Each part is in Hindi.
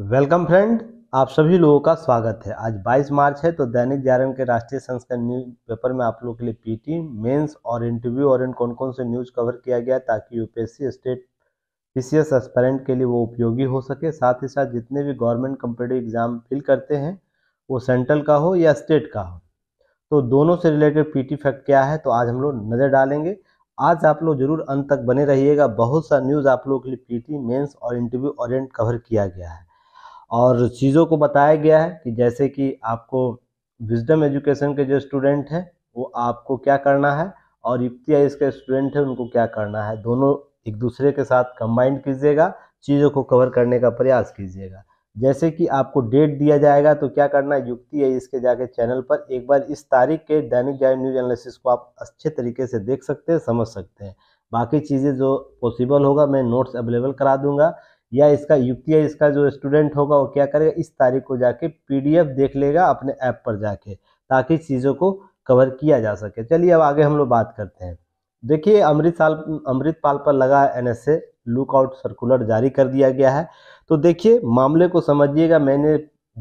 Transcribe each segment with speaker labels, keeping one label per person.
Speaker 1: वेलकम फ्रेंड आप सभी लोगों का स्वागत है आज 22 मार्च है तो दैनिक जागरण के राष्ट्रीय संस्करण न्यूज पेपर में आप लोगों के लिए पीटी मेंस और इंटरव्यू और इन कौन कौन से न्यूज कवर किया गया ताकि यूपीएससी स्टेट पीसीएस एस्पेरेंट के लिए वो उपयोगी हो सके साथ ही साथ जितने भी गवर्नमेंट कंपिटेटिव एग्जाम फिल करते हैं वो सेंट्रल का हो या स्टेट का हो तो दोनों से रिलेटेड पीटी फैक्ट क्या है तो आज हम लोग नज़र डालेंगे आज आप लोग जरूर अंत तक बने रहिएगा बहुत सा न्यूज़ आप लोगों के लिए पीटी मेंस और इंटरव्यू ऑरियंट कवर किया गया है और चीज़ों को बताया गया है कि जैसे कि आपको विजडम एजुकेशन के जो स्टूडेंट हैं वो आपको क्या करना है और इफ्ती आइस के स्टूडेंट हैं उनको क्या करना है दोनों एक दूसरे के साथ कंबाइंड कीजिएगा चीज़ों को कवर करने का प्रयास कीजिएगा जैसे कि आपको डेट दिया जाएगा तो क्या करना है युक्ति है इसके जाके चैनल पर एक बार इस तारीख के दैनिक जागरण न्यूज एनालिसिस को आप अच्छे तरीके से देख सकते हैं समझ सकते हैं बाकी चीज़ें जो पॉसिबल होगा मैं नोट्स अवेलेबल करा दूंगा या इसका यूपीआई इसका जो स्टूडेंट होगा वो क्या करेगा इस तारीख को जाके पीडीएफ देख लेगा अपने ऐप पर जाके ताकि चीज़ों को कवर किया जा सके चलिए अब आगे हम लोग बात करते हैं देखिए अमृत साल अमृतपाल पर लगा N S A lookout circular जारी कर दिया गया है तो देखिए मामले को समझिएगा मैंने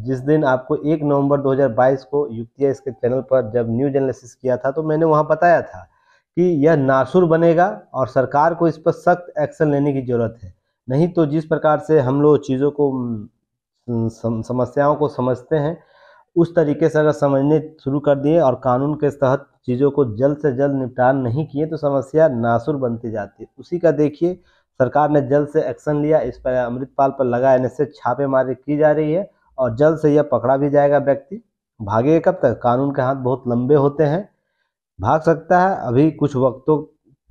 Speaker 1: जिस दिन आपको एक नवंबर 2022 को युक्तिया इसके चैनल पर जब न्यूज एनालिसिस किया था तो मैंने वहाँ बताया था कि यह नासुर बनेगा और सरकार को इस पर सख्त एक्शन लेने की ज़रूरत है नहीं तो जिस प्रकार से हम लोग चीज़ों को समस्याओं को समझते हैं उस तरीके से अगर समझने शुरू कर दिए और कानून के तहत चीज़ों को जल्द से जल्द निपटान नहीं किए तो समस्या नासुर बनती जाती है उसी का देखिए सरकार ने जल्द से एक्शन लिया इस पर अमृतपाल पर लगा एन एस छापेमारी की जा रही है और जल्द से यह पकड़ा भी जाएगा व्यक्ति भागे कब तक कानून के हाथ बहुत लंबे होते हैं भाग सकता है अभी कुछ वक्तों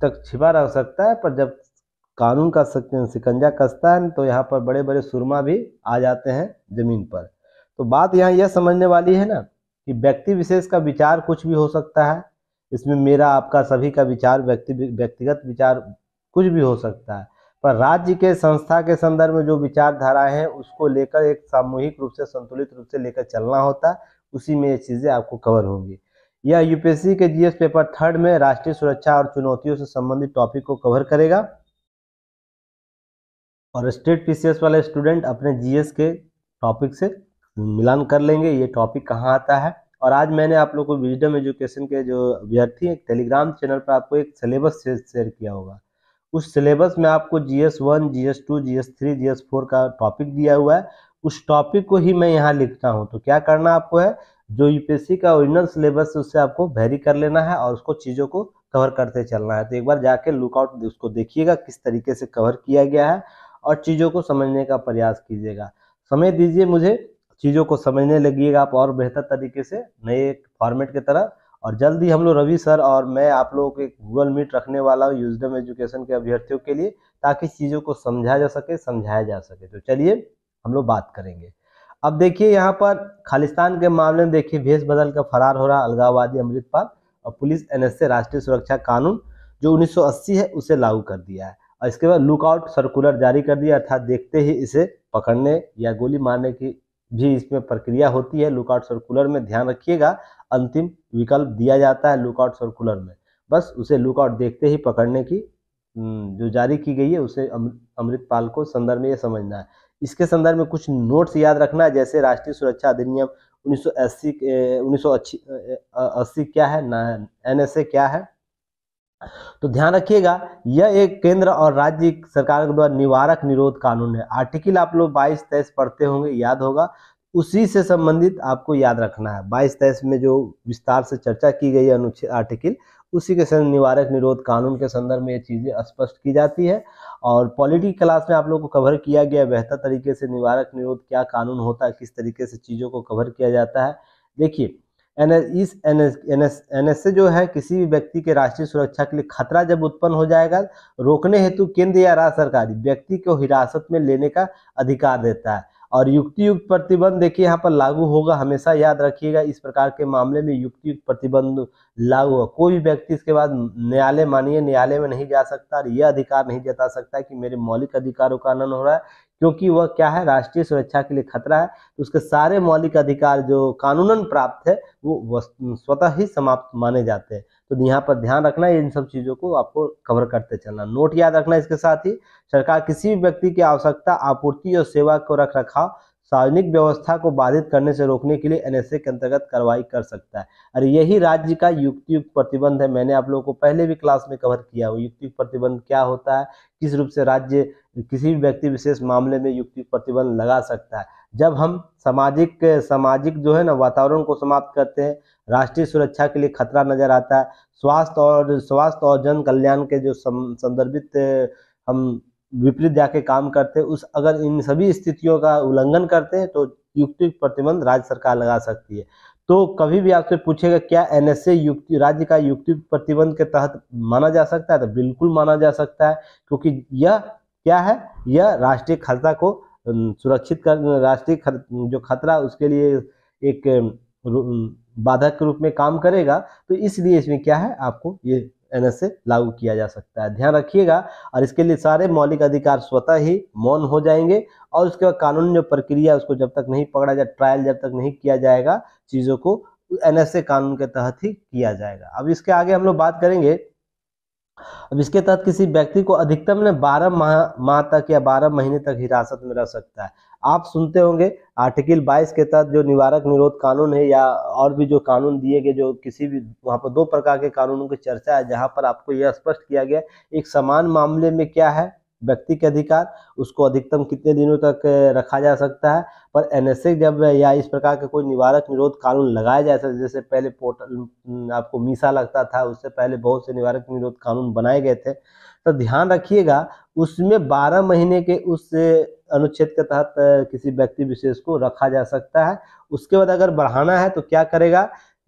Speaker 1: तक छिपा रह सकता है पर जब कानून का सिकंजा कसता है तो यहाँ पर बड़े बड़े सुरमा भी आ जाते हैं जमीन पर तो बात यहाँ यह समझने वाली है ना कि व्यक्ति विशेष का विचार कुछ भी हो सकता है इसमें मेरा आपका सभी का विचार व्यक्ति व्यक्तिगत विचार कुछ भी हो सकता है पर राज्य के संस्था के संदर्भ में जो विचारधाराएं हैं उसको लेकर एक सामूहिक रूप से संतुलित रूप से लेकर चलना होता है उसी में ये चीज़ें आपको कवर होंगी यह यूपीएससी के जीएस पेपर थर्ड में राष्ट्रीय सुरक्षा और चुनौतियों से संबंधित टॉपिक को कवर करेगा और स्टेट पीसीएस वाले स्टूडेंट अपने जीएस के टॉपिक से मिलान कर लेंगे ये टॉपिक कहाँ आता है और आज मैंने आप लोग को विजडम एजुकेशन के जो अभ्यर्थी हैं टेलीग्राम चैनल पर आपको एक सिलेबस शेयर किया होगा उस सिलेबस में आपको G S one G S two G S three G S four का टॉपिक दिया हुआ है उस टॉपिक को ही मैं यहाँ लिखता हूँ तो क्या करना आपको है जो यूपीएससी का ओरिजिनल सिलेबस है उससे आपको वेरी कर लेना है और उसको चीज़ों को कवर करते चलना है तो एक बार जाके लुकआउट उसको देखिएगा किस तरीके से कवर किया गया है और चीज़ों को समझने का प्रयास कीजिएगा समय दीजिए मुझे चीज़ों को समझने लगिएगा आप और बेहतर तरीके से नए फॉर्मेट की तरह और जल्द ही हम लोग रवि सर और मैं आप लोगों के गूगल मीट रखने वाला हूँ यूजडम एजुकेशन के अभ्यर्थियों के लिए ताकि चीज़ों को समझा जा सके समझाया जा सके तो चलिए हम लोग बात करेंगे अब देखिए यहाँ पर खालिस्तान के मामले में देखिए भेष बदल कर फरार हो रहा अलगाववादी अमृतपाल और पुलिस एनएसए राष्ट्रीय सुरक्षा कानून जो 1980 है उसे लागू कर दिया है और इसके बाद लुकआउट सर्कुलर जारी कर दिया अर्थात देखते ही इसे पकड़ने या गोली मारने की भी इसमें प्रक्रिया होती है लुकआउट सर्कुलर में ध्यान रखिएगा अंतिम विकल्प दिया जाता है लुकआउट सर्कुलर में बस उसे लुकआउट देखते ही पकड़ने की हम्म, जो जारी की गई है उसे अमृतपाल को संदर्भ में ये समझना है इसके संदर्भ में कुछ नोट्स याद रखना है जैसे राष्ट्रीय सुरक्षा अधिनियम 1980 अस्सी क्या है ना एनएसए क्या है तो ध्यान रखिएगा यह एक केंद्र और राज्य सरकार के द्वारा निवारक निरोध कानून है आर्टिकल आप लोग बाईस तेईस पढ़ते होंगे याद होगा उसी से संबंधित आपको याद रखना है बाईस तेईस में जो विस्तार से चर्चा की गई अनुच्छेद आर्टिकल उसी के संदर्भ निवारक निरोध कानून के संदर्भ में ये चीज़ें स्पष्ट की जाती है और पॉलिटिक क्लास में आप लोगों को कवर किया गया बेहतर तरीके से निवारक निरोध क्या कानून होता है किस तरीके से चीज़ों को कवर किया जाता है देखिए इस एन एस जो है किसी भी व्यक्ति के राष्ट्रीय सुरक्षा के लिए खतरा जब उत्पन्न हो जाएगा रोकने हेतु केंद्र या राज्य सरकार व्यक्ति को हिरासत में लेने का अधिकार देता है और युक्ति युक्त प्रतिबंध देखिए यहाँ पर लागू होगा हमेशा याद रखिएगा इस प्रकार के मामले में युक्ति युक्त प्रतिबंध लागू होगा कोई भी व्यक्ति इसके बाद न्यायालय मानिए न्यायालय में नहीं जा सकता और यह अधिकार नहीं जता सकता कि मेरे मौलिक अधिकारों का हनन हो रहा है क्योंकि वह क्या है राष्ट्रीय सुरक्षा के लिए खतरा है तो उसके सारे मौलिक अधिकार जो कानूनन प्राप्त है वो स्वतः ही समाप्त माने जाते हैं तो यहाँ पर ध्यान रखना इन सब चीज़ों को आपको कवर करते चलना नोट याद रखना इसके साथ ही सरकार किसी भी व्यक्ति की आवश्यकता आपूर्ति और सेवा को रख रखाव सार्वजनिक व्यवस्था को बाधित करने से रोकने के लिए एनएसए के अंतर्गत कार्रवाई कर सकता है और यही राज्य का युक्तियुक्त प्रतिबंध है मैंने आप लोगों को पहले भी क्लास में कवर किया हो युक्तियुक्त प्रतिबंध क्या होता है किस रूप से राज्य किसी भी व्यक्ति विशेष मामले में युक्तियुक्त प्रतिबंध लगा सकता है जब हम सामाजिक सामाजिक जो है ना वातावरण को समाप्त करते हैं राष्ट्रीय सुरक्षा के लिए खतरा नजर आता है स्वास्थ्य और स्वास्थ्य और जन कल्याण के जो संदर्भित हम विपरीत जाके काम करते हैं उस अगर इन सभी स्थितियों का उल्लंघन करते हैं तो युक्ति प्रतिबंध राज्य सरकार लगा सकती है तो कभी भी आपसे पूछेगा क्या एनएसए युक्ति राज्य का युक्ति प्रतिबंध के तहत माना जा सकता है तो बिल्कुल माना जा सकता है क्योंकि यह क्या है यह राष्ट्रीय खतरा को सुरक्षित कर राष्ट्रीय खत, जो खतरा उसके लिए एक बाधक के रूप में काम करेगा तो इसलिए इसमें क्या है आपको ये एन एस लागू किया जा सकता है ध्यान रखिएगा और इसके लिए सारे मौलिक अधिकार स्वतः ही मौन हो जाएंगे और उसके बाद कानून जो प्रक्रिया उसको जब तक नहीं पकड़ा जाए ट्रायल जब तक नहीं किया जाएगा चीज़ों को एन कानून के तहत ही किया जाएगा अब इसके आगे हम लोग बात करेंगे अब इसके तहत किसी व्यक्ति को अधिकतम ने 12 माह माह तक या 12 महीने तक हिरासत में रह सकता है आप सुनते होंगे आर्टिकल 22 के तहत जो निवारक निरोध कानून है या और भी जो कानून दिए गए जो किसी भी वहाँ पर दो प्रकार के कानूनों की चर्चा है जहाँ पर आपको यह स्पष्ट किया गया एक समान मामले में क्या है व्यक्ति के अधिकार उसको अधिकतम कितने दिनों तक रखा जा सकता है पर एनएसए जब या इस प्रकार का कोई निवारक निरोध कानून लगाया जा सकता जैसे पहले पोर्टल आपको मीसा लगता था उससे पहले बहुत से निवारक निरोध कानून बनाए गए थे तो ध्यान रखिएगा उसमें बारह महीने के उस अनुच्छेद के तहत किसी व्यक्ति विशेष को रखा जा सकता है उसके बाद अगर बढ़ाना है तो क्या करेगा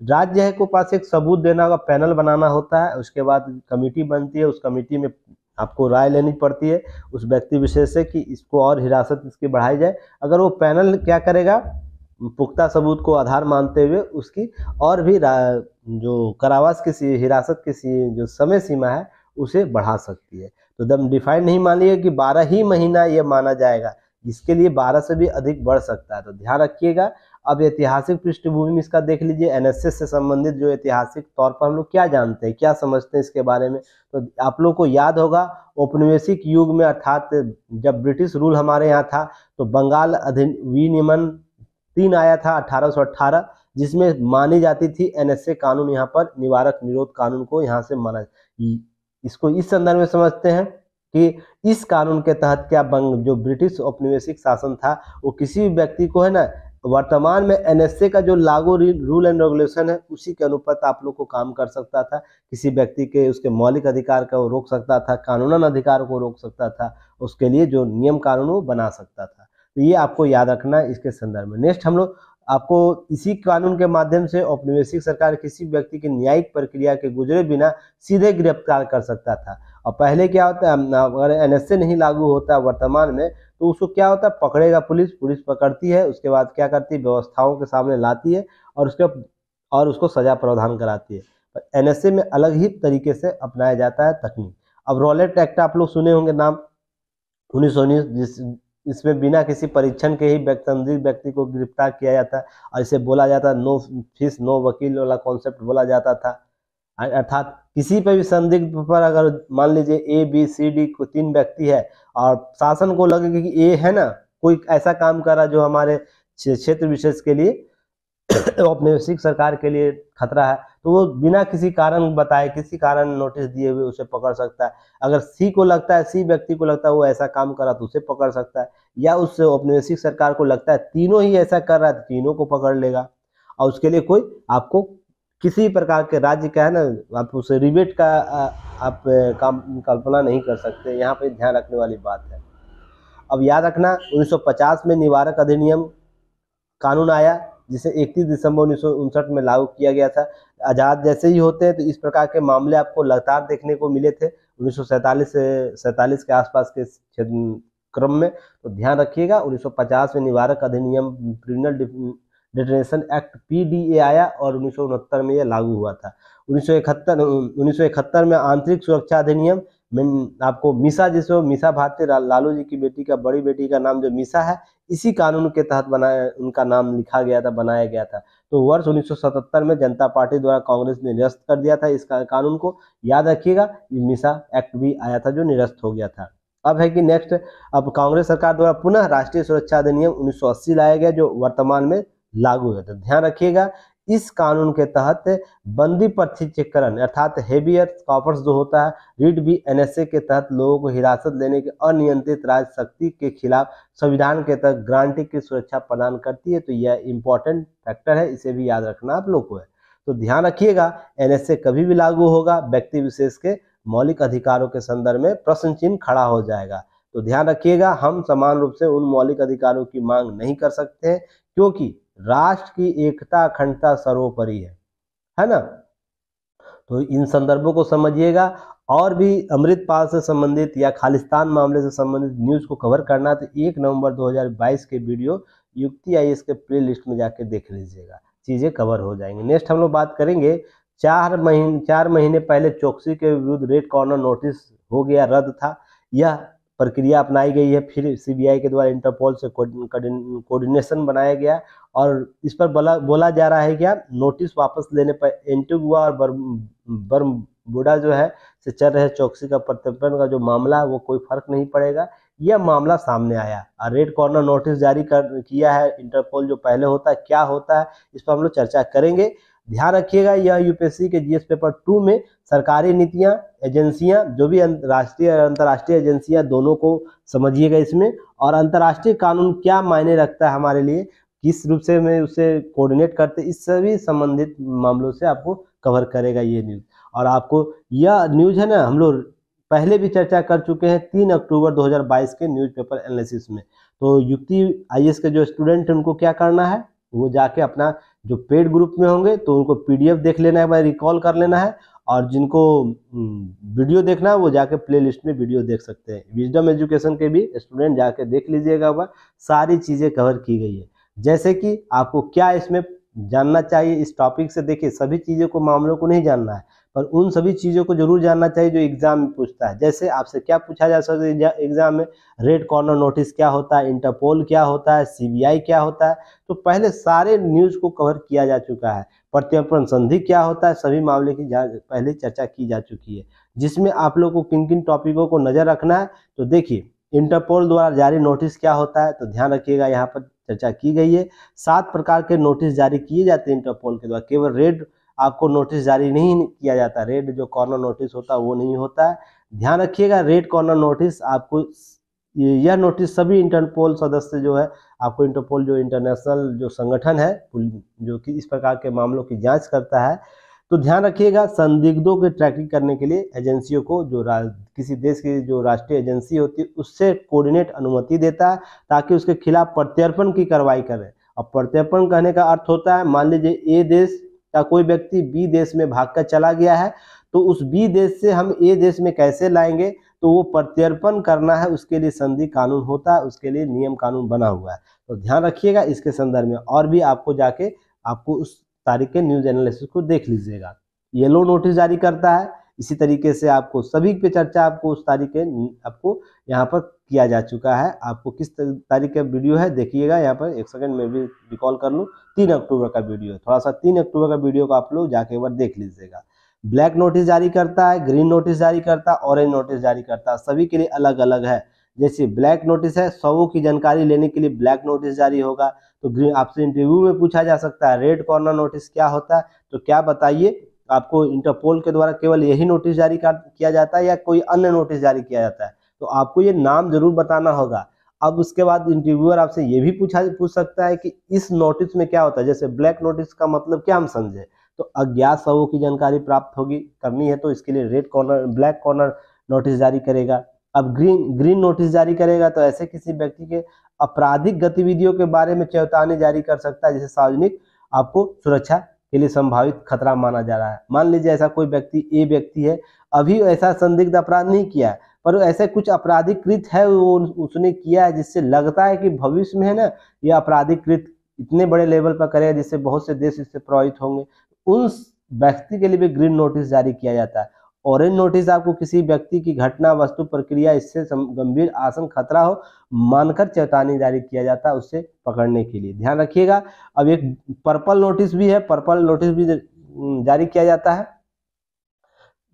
Speaker 1: राज्य को पास एक सबूत देना होगा पैनल बनाना होता है उसके बाद कमेटी बनती है उस कमेटी में आपको राय लेनी पड़ती है उस व्यक्ति विशेष से कि इसको और हिरासत इसकी बढ़ाई जाए अगर वो पैनल क्या करेगा पुख्ता सबूत को आधार मानते हुए उसकी और भी जो कारावास की हिरासत की जो समय सीमा है उसे बढ़ा सकती है तो दम डिफाइन नहीं मान लीजिए कि बारह ही महीना यह माना जाएगा इसके लिए बारह से भी अधिक बढ़ सकता है तो ध्यान रखिएगा अब ऐतिहासिक पृष्ठभूमि में इसका देख लीजिए एनएसएस से संबंधित जो ऐतिहासिक तौर पर हम लोग क्या जानते हैं क्या समझते हैं इसके बारे में तो आप लोग को याद होगा औपनिवेशिक युग में अर्थात जब ब्रिटिश रूल हमारे यहाँ था तो बंगाल विनियमन तीन आया था अठारह जिसमें मानी जाती थी एनएसए कानून यहाँ पर निवारक निरोध कानून को यहाँ से माना इसको इस संदर्भ में समझते हैं कि इस कानून के तहत क्या बंग जो ब्रिटिश औपनिवेशिक शासन था वो किसी भी व्यक्ति को है ना वर्तमान में एनएसए का जो लागू रूल एंड रेगुलेशन है उसी के अनुपात आप लोग को काम कर सकता था किसी व्यक्ति के उसके मौलिक अधिकार का वो रोक सकता था कानूनन अधिकार को रोक सकता था उसके लिए जो नियम कानून वो बना सकता था तो ये आपको याद रखना इसके संदर्भ में नेक्स्ट हम लोग आपको इसी कानून के माध्यम से औपनिवेशिक सरकार किसी व्यक्ति की न्यायिक प्रक्रिया के गुजरे बिना सीधे गिरफ्तार कर सकता था और पहले क्या होता है अगर ए नहीं लागू होता वर्तमान में तो उसको क्या होता है पकड़ेगा पुलिस पुलिस पकड़ती है उसके बाद क्या करती है व्यवस्थाओं के सामने लाती है और उसके और उसको सजा प्रावधान कराती है पर ए में अलग ही तरीके से अपनाया जाता है तकनीक अब रोलेट एक्ट आप लोग सुने होंगे नाम उन्नीस उन्नीस जिस इसमें बिना किसी परीक्षण के ही संदिग्ध व्यक्ति को गिरफ्तार किया जाता और इसे बोला जाता नो फीस नो वकील वाला कॉन्सेप्ट बोला जाता था अर्थात किसी पर भी संदिग्ध पर अगर मान लीजिए ए बी सी डी को तीन व्यक्ति है और शासन को लगे कि ए है ना कोई ऐसा काम कर रहा जो हमारे क्षेत्र विशेष के लिए औपनिवेशिक सरकार के लिए खतरा है तो वो बिना किसी कारण बताए किसी कारण नोटिस दिए हुए उसे पकड़ सकता है अगर सी को लगता है सी व्यक्ति को लगता है वो ऐसा काम कर रहा तो उसे पकड़ सकता है या उस औपनिवेशिक सरकार को लगता है तीनों ही ऐसा कर रहा है तो तीनों को पकड़ लेगा और उसके लिए कोई आपको किसी प्रकार के राज्य का है ना आप उसे रिबेट का आप काम कल्पना नहीं कर सकते यहाँ पर ध्यान रखने वाली बात है अब याद रखना 1950 में निवारक अधिनियम कानून आया जिसे 31 दिसंबर उन्नीस में लागू किया गया था आज़ाद जैसे ही होते हैं तो इस प्रकार के मामले आपको लगातार देखने को मिले थे उन्नीस से सैंतालीस के आसपास के क्रम में तो ध्यान रखिएगा 1950 में निवारक अधिनियम क्रिमिनल डिटेनेशन एक्ट पी आया और उन्नीस में यह लागू हुआ था उन्नीस उन्नीस में आंतरिक सुरक्षा अधिनियम मैं आपको मिसा जिसमें मिसा भारती लालू जी की बेटी का बड़ी बेटी का नाम जो मिसा है इसी कानून के तहत बनाया उनका नाम लिखा गया था बनाया गया था तो वर्ष 1977 में जनता पार्टी द्वारा कांग्रेस ने निरस्त कर दिया था इस कानून को याद रखिएगा ये मिसा एक्ट भी आया था जो निरस्त हो गया था अब है कि नेक्स्ट अब कांग्रेस सरकार द्वारा पुनः राष्ट्रीय सुरक्षा अधिनियम उन्नीस लाया गया जो वर्तमान में लागू है तो ध्यान रखिएगा इस कानून के तहत बंदी प्रत्यक्षीकरण अर्थात हेवियर कॉपर्स जो होता है रीड भी एनएसए के तहत लोगों को हिरासत लेने के अनियंत्रित राज शक्ति के खिलाफ संविधान के तहत ग्रांटी की सुरक्षा प्रदान करती है तो यह इंपॉर्टेंट फैक्टर है इसे भी याद रखना आप लोग को है तो ध्यान रखिएगा एनएसए कभी भी लागू होगा व्यक्ति विशेष के मौलिक अधिकारों के संदर्भ में प्रश्न चिन्ह खड़ा हो जाएगा तो ध्यान रखिएगा हम समान रूप से उन मौलिक अधिकारों की मांग नहीं कर सकते क्योंकि राष्ट्र की एकता अखंडता सर्वोपरि है है ना तो इन संदर्भों को समझिएगा और भी अमृतपाल से संबंधित या खालिस्तान मामले से संबंधित न्यूज़ को कवर करना तो एक नवंबर 2022 के वीडियो युक्ति आई के प्ले लिस्ट में जाके देख लीजिएगा चीज़ें कवर हो जाएंगी नेक्स्ट हम लोग बात करेंगे चार महीने चार महीने पहले चौकसी के विरुद्ध रेड कॉर्नर नोटिस हो गया रद्द था यह प्रक्रिया अपनाई गई है फिर सीबीआई के द्वारा इंटरपोल से कोऑर्डिनेशन बनाया गया और इस पर बोला बोला जा रहा है क्या नोटिस वापस लेने पर एंटीगुआ और बुडा जो है से चल रहे चौकसी का प्रत्यर्पण का जो मामला है वो कोई फर्क नहीं पड़ेगा यह मामला सामने आया और रेड कॉर्नर नोटिस जारी कर किया है इंटरपोल जो पहले होता है क्या होता है इस पर हम लोग चर्चा करेंगे ध्यान रखिएगा यह यूपीएससी के जीएस पेपर टू में सरकारी नीतियां एजेंसियां जो भी राष्ट्रीय और अंतर्राष्ट्रीय एजेंसियां दोनों को समझिएगा इसमें और अंतर्राष्ट्रीय कानून क्या मायने रखता है हमारे लिए किस रूप से मैं उसे कोऑर्डिनेट करते इस सभी संबंधित मामलों से आपको कवर करेगा ये न्यूज़ और आपको यह न्यूज़ है ना हम लोग पहले भी चर्चा कर चुके हैं तीन अक्टूबर 2022 के न्यूज़पेपर एनालिसिस में तो युक्ति आईएएस के जो स्टूडेंट हैं उनको क्या करना है वो जाके अपना जो पेड ग्रुप में होंगे तो उनको पीडीएफ देख लेना है भाई रिकॉल कर लेना है और जिनको वीडियो देखना है वो जाके प्लेलिस्ट में वीडियो देख सकते हैं विजडम एजुकेशन के भी स्टूडेंट जाके देख लीजिएगा वह सारी चीज़ें कवर की गई है जैसे कि आपको क्या इसमें जानना चाहिए इस टॉपिक से देखिए सभी चीज़ों को मामलों को नहीं जानना है और उन सभी चीज़ों को जरूर जानना चाहिए जो एग्जाम में पूछता है जैसे आपसे क्या पूछा जा सकता है एग्जाम में रेड कॉर्नर नोटिस क्या होता है इंटरपोल क्या होता है सीबीआई क्या होता है तो पहले सारे न्यूज़ को कवर किया जा चुका है प्रत्यर्पण संधि क्या होता है सभी मामले की पहले चर्चा की जा चुकी है जिसमें आप लोग को किन किन टॉपिकों को नज़र रखना है तो देखिए इंटरपोल द्वारा जारी नोटिस क्या होता है तो ध्यान रखिएगा यहाँ पर चर्चा की गई है सात प्रकार के नोटिस जारी किए जाते हैं इंटरपोल के द्वारा केवल रेड आपको नोटिस जारी नहीं किया जाता रेड जो कॉर्नर नोटिस होता है वो नहीं होता है ध्यान रखिएगा रेड कॉर्नर नोटिस आपको यह नोटिस सभी इंटरपोल सदस्य जो है आपको इंटरपोल जो इंटरनेशनल जो संगठन है जो कि इस प्रकार के मामलों की जांच करता है तो ध्यान रखिएगा संदिग्धों की ट्रैकिंग करने के लिए एजेंसियों को जो किसी देश की जो राष्ट्रीय एजेंसी होती है उससे कोऑर्डिनेट अनुमति देता है ताकि उसके खिलाफ प्रत्यर्पण की कार्रवाई करें अब प्रत्यर्पण कहने का अर्थ होता है मान लीजिए ए देश या कोई व्यक्ति बी देश में भागकर चला गया है तो उस बी देश से हम ए देश में कैसे लाएंगे तो वो प्रत्यर्पण करना है उसके लिए संधि कानून होता है उसके लिए नियम कानून बना हुआ है तो ध्यान रखिएगा इसके संदर्भ में और भी आपको जाके आपको उस तारीख के न्यूज एनालिसिस को देख लीजिएगा येलो नोटिस जारी करता है इसी तरीके से आपको सभी पे चर्चा आपको उस तारीख के आपको यहाँ पर किया जा चुका है आपको किस तारीख का वीडियो है देखिएगा यहाँ पर एक सेकंड में भी रिकॉल कर लूँ तीन अक्टूबर का वीडियो थोड़ा सा तीन अक्टूबर का वीडियो को आप लोग जाके एक बार देख लीजिएगा ब्लैक नोटिस जारी करता है ग्रीन नोटिस जारी करता है ऑरेंज नोटिस जारी करता है सभी के लिए अलग अलग है जैसे ब्लैक नोटिस है सौ की जानकारी लेने के लिए ब्लैक नोटिस जारी होगा तो ग्रीन आपसे इंटरव्यू में पूछा जा सकता है रेड कॉर्नर नोटिस क्या होता है तो क्या बताइए आपको इंटरपोल के द्वारा केवल यही नोटिस जारी किया जाता है या कोई अन्य नोटिस जारी किया जाता है तो आपको ये नाम जरूर बताना होगा अब उसके बाद इंटरव्यूअर आपसे ये भी पूछा पूछ सकता है कि इस नोटिस में क्या होता है जैसे ब्लैक नोटिस का मतलब क्या हम समझे तो अज्ञात सबों की जानकारी प्राप्त होगी करनी है तो इसके लिए red corner black corner notice जारी करेगा अब ग्रीन ग्रीन नोटिस जारी करेगा तो ऐसे किसी व्यक्ति के आपराधिक गतिविधियों के बारे में चेतावनी जारी कर सकता है जैसे सार्वजनिक आपको सुरक्षा के लिए संभावित खतरा माना जा रहा है मान लीजिए ऐसा कोई व्यक्ति ए व्यक्ति है अभी ऐसा संदिग्ध अपराध नहीं किया है पर ऐसे कुछ आपराधिक कृत है वो उसने किया है जिससे लगता है कि भविष्य में है ना ये आपराधिक कृत इतने बड़े लेवल पर करेगा जिससे बहुत से देश इससे प्रभावित होंगे उन व्यक्ति के लिए भी ग्रीन नोटिस जारी किया जाता है ऑरेंज नोटिस आपको किसी व्यक्ति की घटना वस्तु प्रक्रिया इससे गंभीर आसन खतरा हो मानकर चेतावनी जारी किया जाता है उससे पकड़ने के लिए ध्यान रखिएगा अब एक पर्पल नोटिस भी है पर्पल नोटिस भी जारी किया जाता है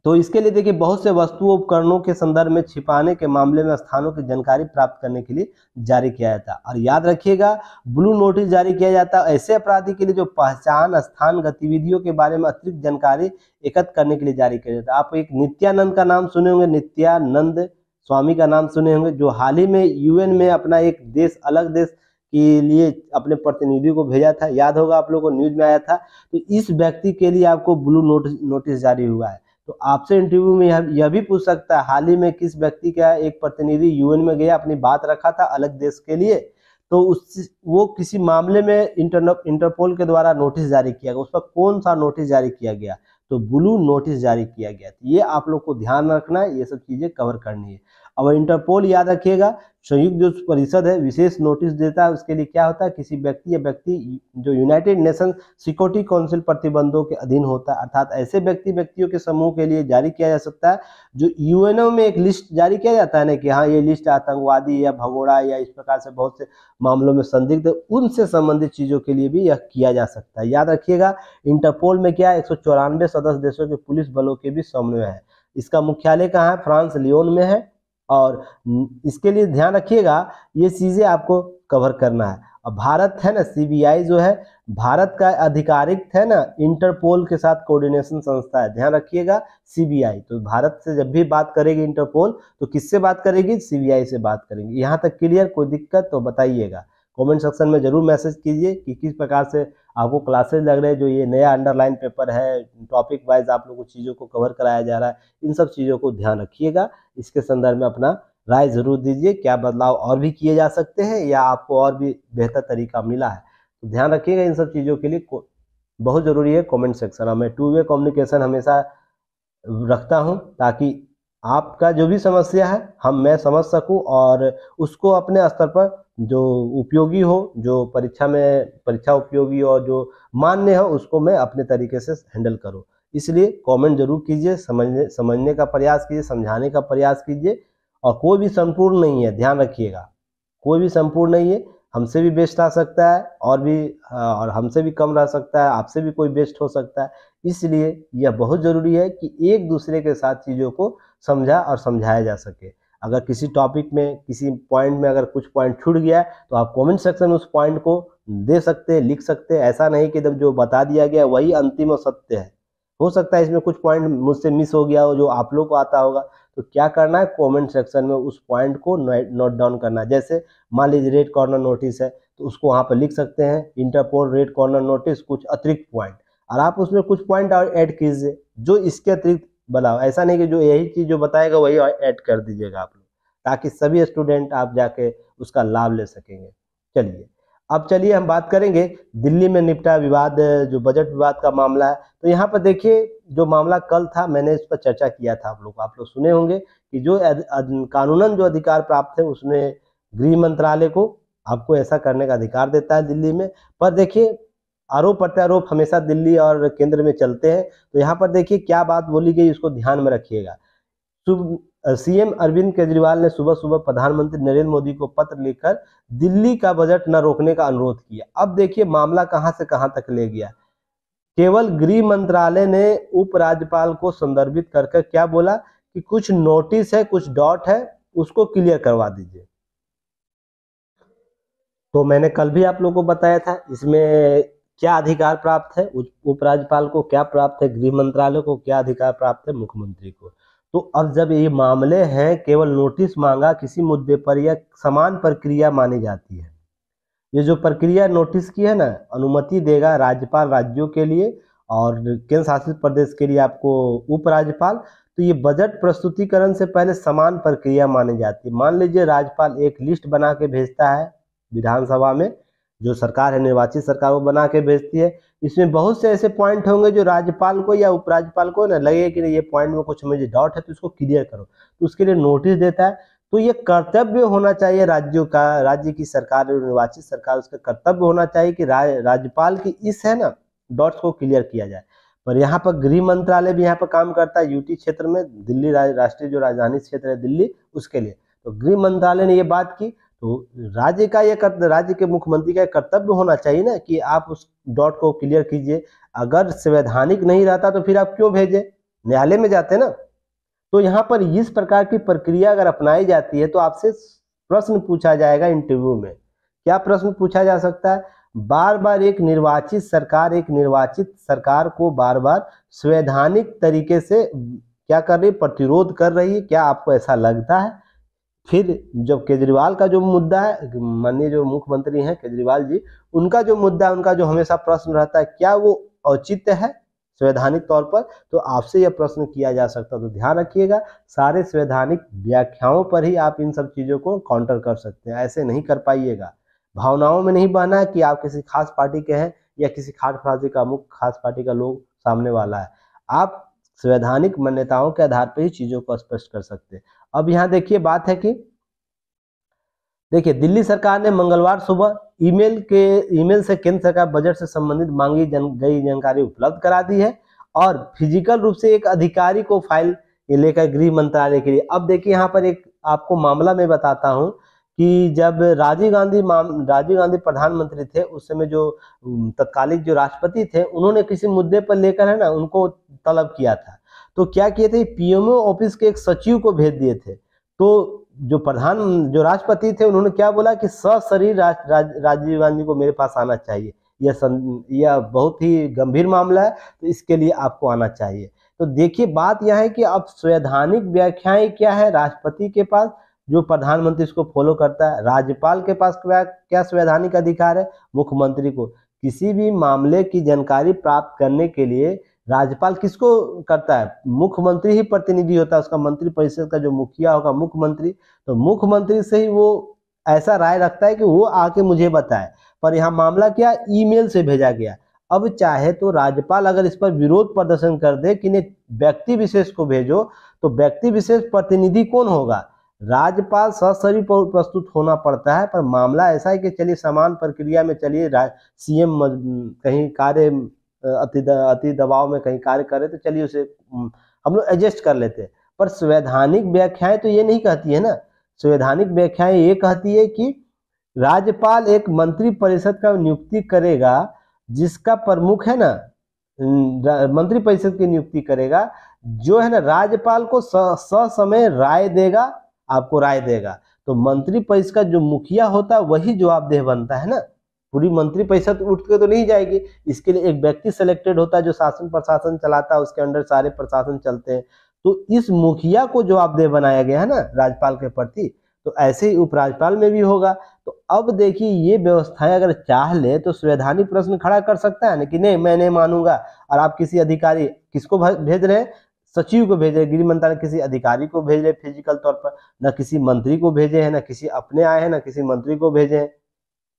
Speaker 1: तो इसके लिए देखिए बहुत से वस्तुओं उपकरणों के संदर्भ में छिपाने के मामले में स्थानों की जानकारी प्राप्त करने के लिए जारी किया जाता और याद रखिएगा ब्लू नोटिस जारी किया जाता है ऐसे अपराधी के लिए जो पहचान स्थान गतिविधियों के बारे में अतिरिक्त जानकारी एकत्र करने के लिए जारी किया जाता है आप एक नित्यानंद का नाम सुने होंगे नित्यानंद स्वामी का नाम सुने होंगे जो हाल ही में यूएन में अपना एक देश अलग देश के लिए अपने प्रतिनिधि को भेजा था याद होगा आप लोगों को न्यूज में आया था तो इस व्यक्ति के लिए आपको ब्लू नोटिस नोटिस जारी हुआ है तो आपसे इंटरव्यू में यह भी पूछ सकता है हाल ही में किस व्यक्ति का एक प्रतिनिधि यूएन में गया अपनी बात रखा था अलग देश के लिए तो उस वो किसी मामले में इंटर इंटरपोल के द्वारा नोटिस जारी किया गया उस पर कौन सा नोटिस जारी किया गया तो ब्लू नोटिस जारी किया गया तो ये आप लोग को ध्यान रखना है ये सब चीज़ें कवर करनी है अब इंटरपोल याद रखिएगा संयुक्त जो परिषद है विशेष नोटिस देता है उसके लिए क्या होता है किसी व्यक्ति या व्यक्ति जो यूनाइटेड नेशन सिक्योरिटी काउंसिल प्रतिबंधों के अधीन होता है अर्थात ऐसे व्यक्ति व्यक्तियों के समूह के लिए जारी किया जा सकता है जो यूएनओ में एक लिस्ट जारी किया जाता है ना कि हाँ ये लिस्ट आतंकवादी या भगोड़ा या इस प्रकार से बहुत से मामलों में संदिग्ध उनसे संबंधित चीजों के लिए भी यह किया जा सकता है याद रखिएगा इंटरपोल में क्या एक सदस्य देशों के पुलिस बलों के भी समन्वय है इसका मुख्यालय कहाँ है फ्रांस लियोन में है और इसके लिए ध्यान रखिएगा ये चीज़ें आपको कवर करना है अब भारत है ना सीबीआई जो है भारत का आधिकारिक है ना इंटरपोल के साथ कोऑर्डिनेशन संस्था है ध्यान रखिएगा सीबीआई तो भारत से जब भी बात करेगी इंटरपोल तो किससे बात करेगी सीबीआई से बात करेंगे यहाँ तक क्लियर कोई दिक्कत तो बताइएगा कमेंट सेक्शन में ज़रूर मैसेज कीजिए कि किस प्रकार से आपको क्लासेज लग रहे हैं जो ये नया अंडरलाइन पेपर है टॉपिक वाइज आप लोगों को चीज़ों को कवर कराया जा रहा है इन सब चीज़ों को ध्यान रखिएगा इसके संदर्भ में अपना राय ज़रूर दीजिए क्या बदलाव और भी किए जा सकते हैं या आपको और भी बेहतर तरीका मिला है तो ध्यान रखिएगा इन सब चीज़ों के लिए बहुत ज़रूरी है कॉमेंट सेक्शन मैं टू वे कम्युनिकेशन हमेशा रखता हूँ ताकि आपका जो भी समस्या है हम मैं समझ सकूं और उसको अपने स्तर पर जो उपयोगी हो जो परीक्षा में परीक्षा उपयोगी और जो मान्य हो उसको मैं अपने तरीके से हैंडल करूँ इसलिए कमेंट जरूर कीजिए समझने समझने का प्रयास कीजिए समझाने का प्रयास कीजिए और कोई भी संपूर्ण नहीं है ध्यान रखिएगा कोई भी संपूर्ण नहीं है हमसे भी बेस्ट आ सकता है और भी और हमसे भी कम रह सकता है आपसे भी कोई बेस्ट हो सकता है इसलिए यह बहुत ज़रूरी है कि एक दूसरे के साथ चीज़ों को समझा और समझाया जा सके अगर किसी टॉपिक में किसी पॉइंट में अगर कुछ पॉइंट छूट गया है तो आप कमेंट सेक्शन में उस पॉइंट को दे सकते हैं लिख सकते हैं ऐसा नहीं कि जब जो बता दिया गया वही अंतिम और सत्य है हो सकता है इसमें कुछ पॉइंट मुझसे मिस हो गया हो जो आप लोग को आता होगा तो क्या करना है कॉमेंट सेक्शन में उस पॉइंट को नोट डाउन करना है जैसे मान लीजिए रेड कॉर्नर नोटिस है तो उसको वहाँ पर लिख सकते हैं इंटरपोल रेड कॉर्नर नोटिस कुछ अतिरिक्त पॉइंट और आप उसमें कुछ पॉइंट ऐड कीजिए जो इसके अतिरिक्त बनाओ ऐसा नहीं कि जो यही चीज़ जो बताएगा वही ऐड कर दीजिएगा आप लोग ताकि सभी स्टूडेंट आप जाके उसका लाभ ले सकेंगे चलिए अब चलिए हम बात करेंगे दिल्ली में निपटा विवाद जो बजट विवाद का मामला है तो यहाँ पर देखिए जो मामला कल था मैंने इस पर चर्चा किया था आप लोग आप लोग सुने होंगे कि जो कानूनन जो अधिकार प्राप्त है उसने गृह मंत्रालय को आपको ऐसा करने का अधिकार देता है दिल्ली में पर देखिए आरोप प्रत्यारोप हमेशा दिल्ली और केंद्र में चलते हैं तो यहाँ पर देखिए क्या बात बोली गई उसको ध्यान में रखिएगा सीएम अरविंद केजरीवाल ने सुबह सुबह प्रधानमंत्री नरेंद्र मोदी को पत्र लिखकर दिल्ली का बजट न रोकने का अनुरोध किया अब देखिए मामला कहां से कहां तक ले गया केवल गृह मंत्रालय ने उपराज्यपाल को संदर्भित कर क्या बोला कि कुछ नोटिस है कुछ डॉट है उसको क्लियर करवा दीजिए तो मैंने कल भी आप लोगों को बताया था इसमें क्या अधिकार प्राप्त है उपराज्यपाल को क्या प्राप्त है गृह मंत्रालय को क्या अधिकार प्राप्त है मुख्यमंत्री को तो अब जब ये मामले हैं केवल नोटिस मांगा किसी मुद्दे पर यह समान प्रक्रिया मानी जाती है ये जो प्रक्रिया नोटिस की है ना अनुमति देगा राज्यपाल राज्यों के लिए और केंद्र शासित प्रदेश के लिए आपको उपराज्यपाल तो ये बजट प्रस्तुतिकरण से पहले समान प्रक्रिया मानी जाती है मान लीजिए राज्यपाल एक लिस्ट बना के भेजता है विधानसभा में जो सरकार है निर्वाचित सरकार वो बना के भेजती है इसमें बहुत से ऐसे पॉइंट होंगे जो राज्यपाल को या उपराज्यपाल को ना लगे कि ये पॉइंट में कुछ मुझे डाउट है तो इसको क्लियर करो तो उसके लिए नोटिस देता है तो ये कर्तव्य होना चाहिए राज्यों का राज्य की सरकार निर्वाचित सरकार उसका कर्तव्य होना चाहिए कि रा, राज्यपाल की इस है ना डॉट्स को क्लियर किया जाए पर यहाँ पर गृह मंत्रालय भी यहाँ पर काम करता है यूटी क्षेत्र में दिल्ली राष्ट्रीय जो राजधानी क्षेत्र है दिल्ली उसके लिए तो गृह मंत्रालय ने ये बात की तो राज्य का यह राज्य के मुख्यमंत्री का कर्तव्य होना चाहिए ना कि आप उस डॉट को क्लियर कीजिए अगर संवैधानिक नहीं रहता तो फिर आप क्यों भेजे न्यायालय में जाते ना तो यहाँ पर इस प्रकार की प्रक्रिया अगर अपनाई जाती है तो आपसे प्रश्न पूछा जाएगा इंटरव्यू में क्या प्रश्न पूछा जा सकता है बार बार एक निर्वाचित सरकार एक निर्वाचित सरकार को बार बार संवैधानिक तरीके से क्या कर रही प्रतिरोध कर रही है क्या आपको ऐसा लगता है फिर जब केजरीवाल का जो मुद्दा है माननीय जो मुख्यमंत्री हैं केजरीवाल जी उनका जो मुद्दा है उनका जो हमेशा प्रश्न रहता है क्या वो औचित्य है संवैधानिक तौर पर तो आपसे यह प्रश्न किया जा सकता है तो ध्यान रखिएगा सारे संवैधानिक व्याख्याओं पर ही आप इन सब चीज़ों को काउंटर कर सकते हैं ऐसे नहीं कर पाइएगा भावनाओं में नहीं बहना है कि आप किसी खास पार्टी के हैं या किसी खास पार्टी का मुख्य खास पार्टी का लोग सामने वाला है आप संवैधानिक मान्यताओं के आधार पर ही चीज़ों को स्पष्ट कर सकते हैं अब यहाँ देखिए बात है कि देखिए दिल्ली सरकार ने मंगलवार सुबह ईमेल के ईमेल से केंद्र सरकार बजट से संबंधित मांगी जन, गई जानकारी उपलब्ध करा दी है और फिजिकल रूप से एक अधिकारी को फाइल लेकर गृह मंत्रालय के लिए अब देखिए यहाँ पर एक आपको मामला मैं बताता हूँ कि जब राजीव गांधी राजीव गांधी प्रधानमंत्री थे उस समय जो तत्कालिक जो राष्ट्रपति थे उन्होंने किसी मुद्दे पर लेकर है ना उनको तलब किया था तो क्या किए थे पीएमओ ऑफिस के एक सचिव को भेज दिए थे तो जो प्रधान जो राष्ट्रपति थे उन्होंने क्या बोला कि सशरीर राज, राज, राजीव गांधी को मेरे पास आना चाहिए यह यह बहुत ही गंभीर मामला है तो इसके लिए आपको आना चाहिए तो देखिए बात यह है कि अब संवैधानिक व्याख्याएं क्या है राष्ट्रपति के पास जो प्रधानमंत्री इसको फॉलो करता है राज्यपाल के पास क्या क्या संवैधानिक अधिकार है मुख्यमंत्री को किसी भी मामले की जानकारी प्राप्त करने के लिए राज्यपाल किसको करता है मुख्यमंत्री ही प्रतिनिधि होता है उसका मंत्री परिषद का जो मुखिया होगा मुख्यमंत्री तो मुख्यमंत्री से ही वो ऐसा राय रखता है कि वो आके मुझे बताए पर यहाँ मामला क्या ईमेल से भेजा गया अब चाहे तो राज्यपाल अगर इस पर विरोध प्रदर्शन कर दे कि नहीं व्यक्ति विशेष को भेजो तो व्यक्ति विशेष प्रतिनिधि कौन होगा राज्यपाल सशरीर प्रस्तुत होना पड़ता है पर मामला ऐसा है कि चलिए समान प्रक्रिया में चलिए सीएम कहीं कार्य अति अति दबाव में कहीं कार्य करे तो चलिए उसे हम लोग एडजस्ट कर लेते हैं पर संवैधानिक व्याख्याएं तो ये नहीं कहती है ना संवैधानिक व्याख्याएं ये कहती है कि राज्यपाल एक मंत्री परिषद का नियुक्ति करेगा जिसका प्रमुख है ना मंत्री परिषद की नियुक्ति करेगा जो है ना राज्यपाल को समय राय देगा आपको राय देगा तो मंत्री परिषद का जो मुखिया होता है वही जवाबदेह बनता है ना पूरी मंत्री परिषद उठ के तो नहीं जाएगी इसके लिए एक व्यक्ति सिलेक्टेड होता है जो शासन प्रशासन चलाता है उसके अंडर सारे प्रशासन चलते हैं तो इस मुखिया को जवाबदेह बनाया गया है ना राज्यपाल के प्रति तो ऐसे ही उपराज्यपाल में भी होगा तो अब देखिए ये व्यवस्थाएं अगर चाह ले तो संवैधानिक प्रश्न खड़ा कर सकता है ना कि नहीं मैं नहीं मानूंगा और आप किसी अधिकारी किसको भेज रहे हैं सचिव को भेजे गृह मंत्रालय किसी अधिकारी को भेज रहे फिजिकल तौर पर न किसी मंत्री को भेजे हैं न किसी अपने आए हैं न किसी मंत्री को भेजे हैं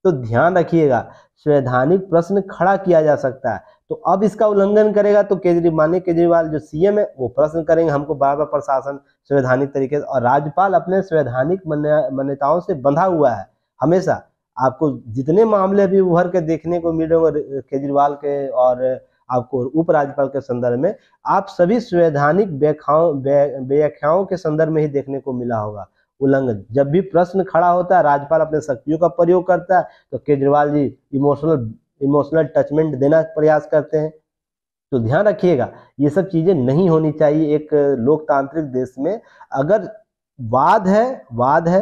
Speaker 1: तो ध्यान रखिएगा संवैधानिक प्रश्न खड़ा किया जा सकता है तो अब इसका उल्लंघन करेगा तो केजरीवाल मान्य केजरीवाल जो सीएम है वो प्रश्न करेंगे हमको बार बार प्रशासन संवैधानिक तरीके से और राज्यपाल अपने संवैधानिक मान्यताओं से बंधा हुआ है हमेशा आपको जितने मामले भी उभर के देखने को मिल रहे हो केजरीवाल के और आपको उपराज्यपाल के संदर्भ में आप सभी संवैधानिक व्याख्याओं के संदर्भ में ही देखने को मिला होगा उल्लंघन जब भी प्रश्न खड़ा होता है राज्यपाल अपने शक्तियों का प्रयोग करता है तो Kejriwal ji emotional emotional touchment देना प्रयास करते हैं तो ध्यान रखिएगा ये सब चीजें नहीं होनी चाहिए एक लोकतांत्रिक देश में अगर वाद है वाद है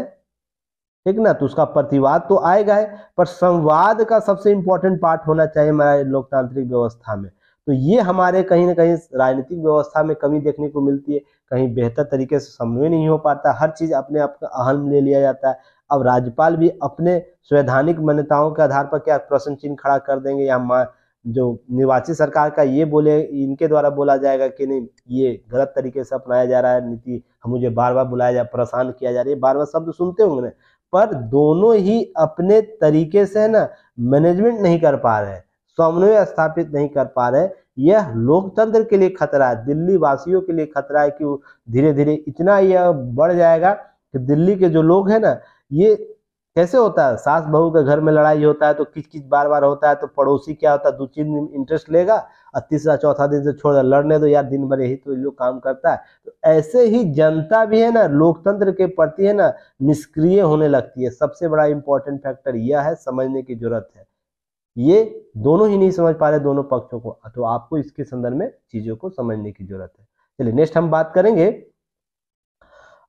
Speaker 1: ठीक ना तो उसका प्रतिवाद तो आएगा है पर संवाद का सबसे इंपॉर्टेंट पार्ट होना चाहिए हमारे लोकतांत्रिक व्यवस्था में तो ये हमारे कहीं ना कहीं राजनीतिक व्यवस्था में कमी देखने को मिलती है कहीं बेहतर तरीके से समन्वय नहीं हो पाता हर चीज़ अपने आप का अहम ले लिया जाता है अब राज्यपाल भी अपने संवैधानिक मान्यताओं के आधार पर क्या प्रश्न चिन्ह खड़ा कर देंगे या मा जो निर्वाचित सरकार का ये बोले इनके द्वारा बोला जाएगा कि नहीं ये गलत तरीके से अपनाया जा रहा है नीति हम मुझे बार बार बुलाया जा परेशान किया जा रहा है बार बार शब्द सुनते होंगे ना पर दोनों ही अपने तरीके से ना मैनेजमेंट नहीं कर पा रहे हैं समन्वय स्थापित नहीं कर पा रहे यह लोकतंत्र के लिए खतरा है दिल्ली वासियों के लिए खतरा है कि धीरे धीरे इतना यह बढ़ जाएगा कि दिल्ली के जो लोग हैं ना ये कैसे होता है सास बहू के घर में लड़ाई होता है तो किच किच बार बार होता है तो पड़ोसी क्या होता है दो तीन दिन इंटरेस्ट लेगा और तीसरा चौथा दिन से छोड़ लड़ने दो यार दिन भर यही तो लोग काम करता है तो ऐसे ही जनता भी है ना लोकतंत्र के प्रति है ना निष्क्रिय होने लगती है सबसे बड़ा इंपॉर्टेंट फैक्टर यह है समझने की जरूरत है ये दोनों ही नहीं समझ पा रहे दोनों पक्षों को तो आपको इसके संदर्भ में चीजों को समझने की जरूरत है चलिए नेक्स्ट हम बात करेंगे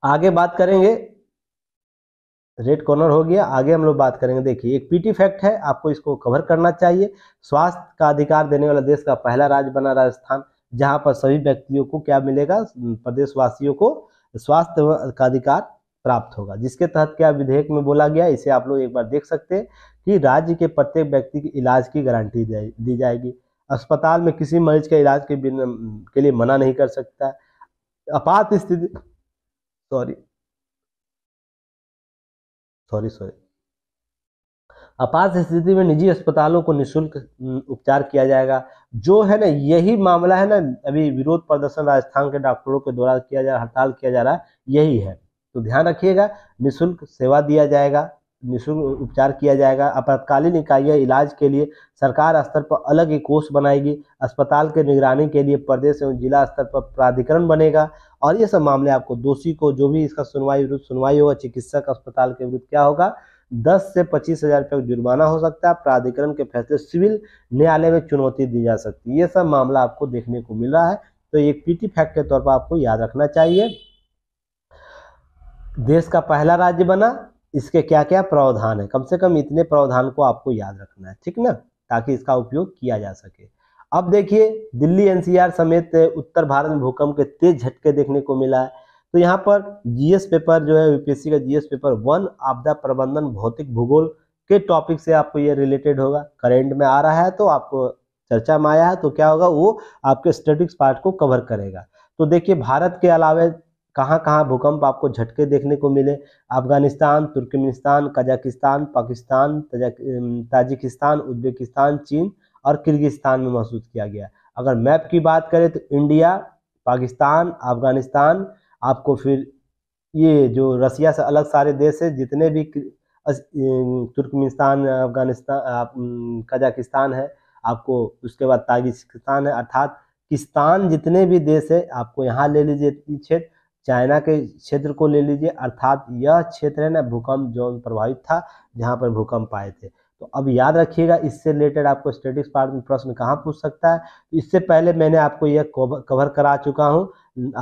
Speaker 1: आगे बात करेंगे रेड कॉर्नर हो गया आगे हम लोग बात करेंगे देखिए एक पीटी फैक्ट है आपको इसको कवर करना चाहिए स्वास्थ्य का अधिकार देने वाला देश का पहला राज्य बना राजस्थान जहां पर सभी व्यक्तियों को क्या मिलेगा प्रदेशवासियों को स्वास्थ्य का अधिकार प्राप्त होगा जिसके तहत क्या विधेयक में बोला गया इसे आप लोग एक बार देख सकते हैं कि राज्य के प्रत्येक व्यक्ति के इलाज की गारंटी दी जाएगी अस्पताल में किसी मरीज का इलाज के बिना के लिए मना नहीं कर सकता आपात स्थिति सॉरी सॉरी सॉरी आपात स्थिति में निजी अस्पतालों को निशुल्क उपचार किया जाएगा जो है ना यही मामला है ना अभी विरोध प्रदर्शन राजस्थान के डॉक्टरों के द्वारा किया जा रहा हड़ताल किया जा रहा है यही है तो ध्यान रखिएगा निशुल्क सेवा दिया जाएगा निःशुल्क उपचार किया जाएगा आपातकालीन इकाइयाँ इलाज के लिए सरकार स्तर पर अलग ही कोष बनाएगी अस्पताल के निगरानी के लिए प्रदेश एवं जिला स्तर पर प्राधिकरण बनेगा और ये सब मामले आपको दोषी को जो भी इसका सुनवाई विरुद्ध सुनवाई होगा चिकित्सक अस्पताल के विरुद्ध क्या होगा दस से पच्चीस हजार रुपये जुर्माना हो सकता है प्राधिकरण के फैसले सिविल न्यायालय में चुनौती दी जा सकती है ये सब मामला आपको देखने को मिल रहा है तो एक पीटी फैक्ट के तौर पर आपको याद रखना चाहिए देश का पहला राज्य बना इसके क्या क्या प्रावधान है कम से कम इतने प्रावधान को आपको याद रखना है ठीक ना ताकि इसका उपयोग किया जा सके अब देखिए दिल्ली एनसीआर समेत उत्तर भारत में भूकंप के तेज झटके देखने को मिला है तो यहाँ पर जीएस पेपर जो है यूपीएससी का जीएस पेपर वन आपदा प्रबंधन भौतिक भूगोल के टॉपिक से आपको ये रिलेटेड होगा करेंट में आ रहा है तो आपको चर्चा में आया है तो क्या होगा वो आपके स्टेटिक्स पार्ट को कवर करेगा तो देखिए भारत के अलावा कहाँ कहाँ भूकंप आपको झटके देखने को मिले Afghanistan Turkmenistan Kazakhstan Pakistan Tajikistan Uzbekistan चीन और किर्गिस्तान में महसूस किया गया अगर मैप की बात करें तो इंडिया पाकिस्तान अफगानिस्तान आपको फिर ये जो रसिया से अलग सारे देश है जितने भी तुर्कमेनिस्तान अफगानिस्तान कजाकिस्तान है आपको उसके बाद ताजिकिस्तान है अर्थात किस्तान जितने भी देश है आपको यहाँ ले लीजिए क्षेत्र चाइना के क्षेत्र को ले लीजिए अर्थात यह क्षेत्र है ना भूकंप जोन प्रभावित था जहाँ पर भूकंप आए थे तो अब याद रखिएगा इससे रिलेटेड आपको स्टेटिक्स पार्ट में प्रश्न कहाँ पूछ सकता है तो इससे पहले मैंने आपको यह कवर करा चुका हूँ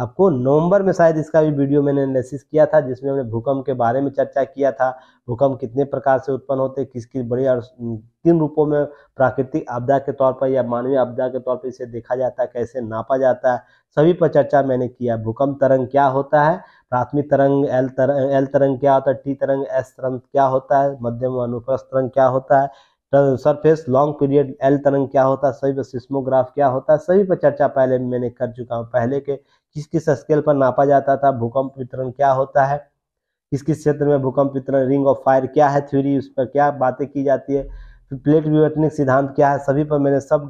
Speaker 1: आपको नवंबर में शायद इसका भी वीडियो मैंने एनालिसिस किया था जिसमें हमने भूकंप के बारे में चर्चा किया था भूकंप कितने प्रकार से उत्पन्न होते किस किस बड़ी और किन रूपों में प्राकृतिक आपदा के तौर पर या मानवीय आपदा के तौर पर इसे देखा जाता है कैसे नापा जाता है सभी पर चर्चा मैंने किया भूकंप तरंग क्या होता है प्राथमिक तरंग एल तरंग एल तरंग क्या होता है टी तरंग एस तरंग क्या होता है मध्यम अनुप्रस्थ तरंग क्या होता है सरफेस लॉन्ग पीरियड एल तरंग क्या होता है सभी पर सिस्मोग्राफ क्या होता है सभी पर चर्चा पहले मैंने कर चुका हूँ पहले के किस किस स्केल पर नापा जाता था भूकंप वितरण क्या होता है किस किस क्षेत्र में भूकंप वितरण रिंग ऑफ फायर क्या है थ्योरी उस पर क्या बातें की जाती है प्लेट विवर्तनिक सिद्धांत क्या है सभी पर मैंने सब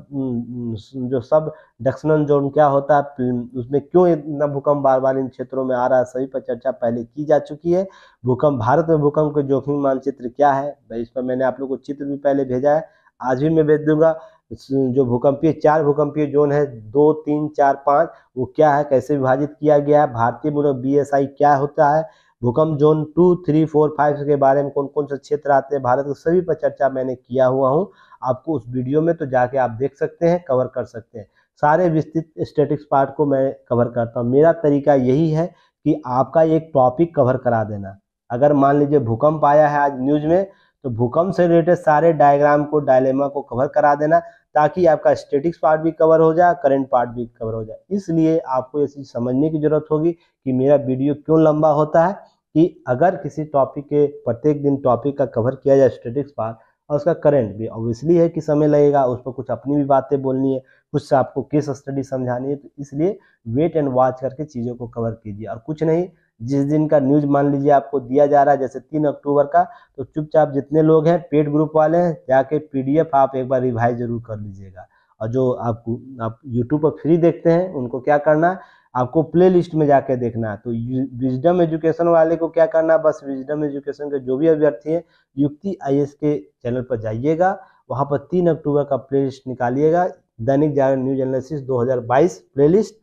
Speaker 1: जो सब डक्सनल जोन क्या होता है उसमें क्यों इतना भूकंप बार बार इन क्षेत्रों में आ रहा है सभी पर चर्चा पहले की जा चुकी है भूकंप भारत में भूकंप के जोखिम मानचित्र क्या है भाई इस पर मैंने आप लोग को चित्र भी पहले भेजा है आज भी मैं भेज दूंगा जो भूकंपीय चार भूकंपीय जोन है दो तीन चार पाँच वो क्या है कैसे विभाजित किया गया है भारतीय मूलक बी क्या होता है भूकंप zone two three four five के बारे में कौन कौन से क्षेत्र आते हैं भारत के सभी पर चर्चा मैंने किया हुआ हूँ आपको उस वीडियो में तो जाके आप देख सकते हैं कवर कर सकते हैं सारे विस्तृत स्टेटिक्स पार्ट को मैं कवर करता हूँ मेरा तरीका यही है कि आपका एक टॉपिक कवर करा देना अगर मान लीजिए भूकंप आया है आज न्यूज में तो भूकंप से रिलेटेड सारे डायग्राम को डायलेमा को कवर करा देना ताकि आपका स्टेटिक्स पार्ट भी कवर हो जाए करंट पार्ट भी कवर हो जाए इसलिए आपको ये चीज़ समझने की ज़रूरत होगी कि मेरा वीडियो क्यों लंबा होता है कि अगर किसी टॉपिक के प्रत्येक दिन टॉपिक का कवर किया जाए स्टेटिक्स पार्ट और उसका करंट भी ऑब्वियसली है कि समय लगेगा उस पर कुछ अपनी भी बातें बोलनी है कुछ आपको केस स्टडी समझानी है तो इसलिए वेट एंड वॉच करके चीज़ों को कवर कीजिए और कुछ नहीं जिस दिन का न्यूज मान लीजिए आपको दिया जा रहा है जैसे तीन अक्टूबर का तो चुपचाप जितने लोग हैं पेड ग्रुप वाले हैं जाके पीडीएफ आप एक बार रिवाइज जरूर कर लीजिएगा और जो आपको आप यूट्यूब पर फ्री देखते हैं उनको क्या करना है आपको प्ले लिस्ट में जाके देखना है तो विजडम एजुकेशन वाले को क्या करना बस विजडम एजुकेशन के जो भी अभ्यर्थी हैं युक्ति आई के चैनल पर जाइएगा वहाँ पर तीन अक्टूबर का प्ले लिस्ट निकालिएगा दैनिक जागरण न्यूज एनालिसिस 2022 प्लेलिस्ट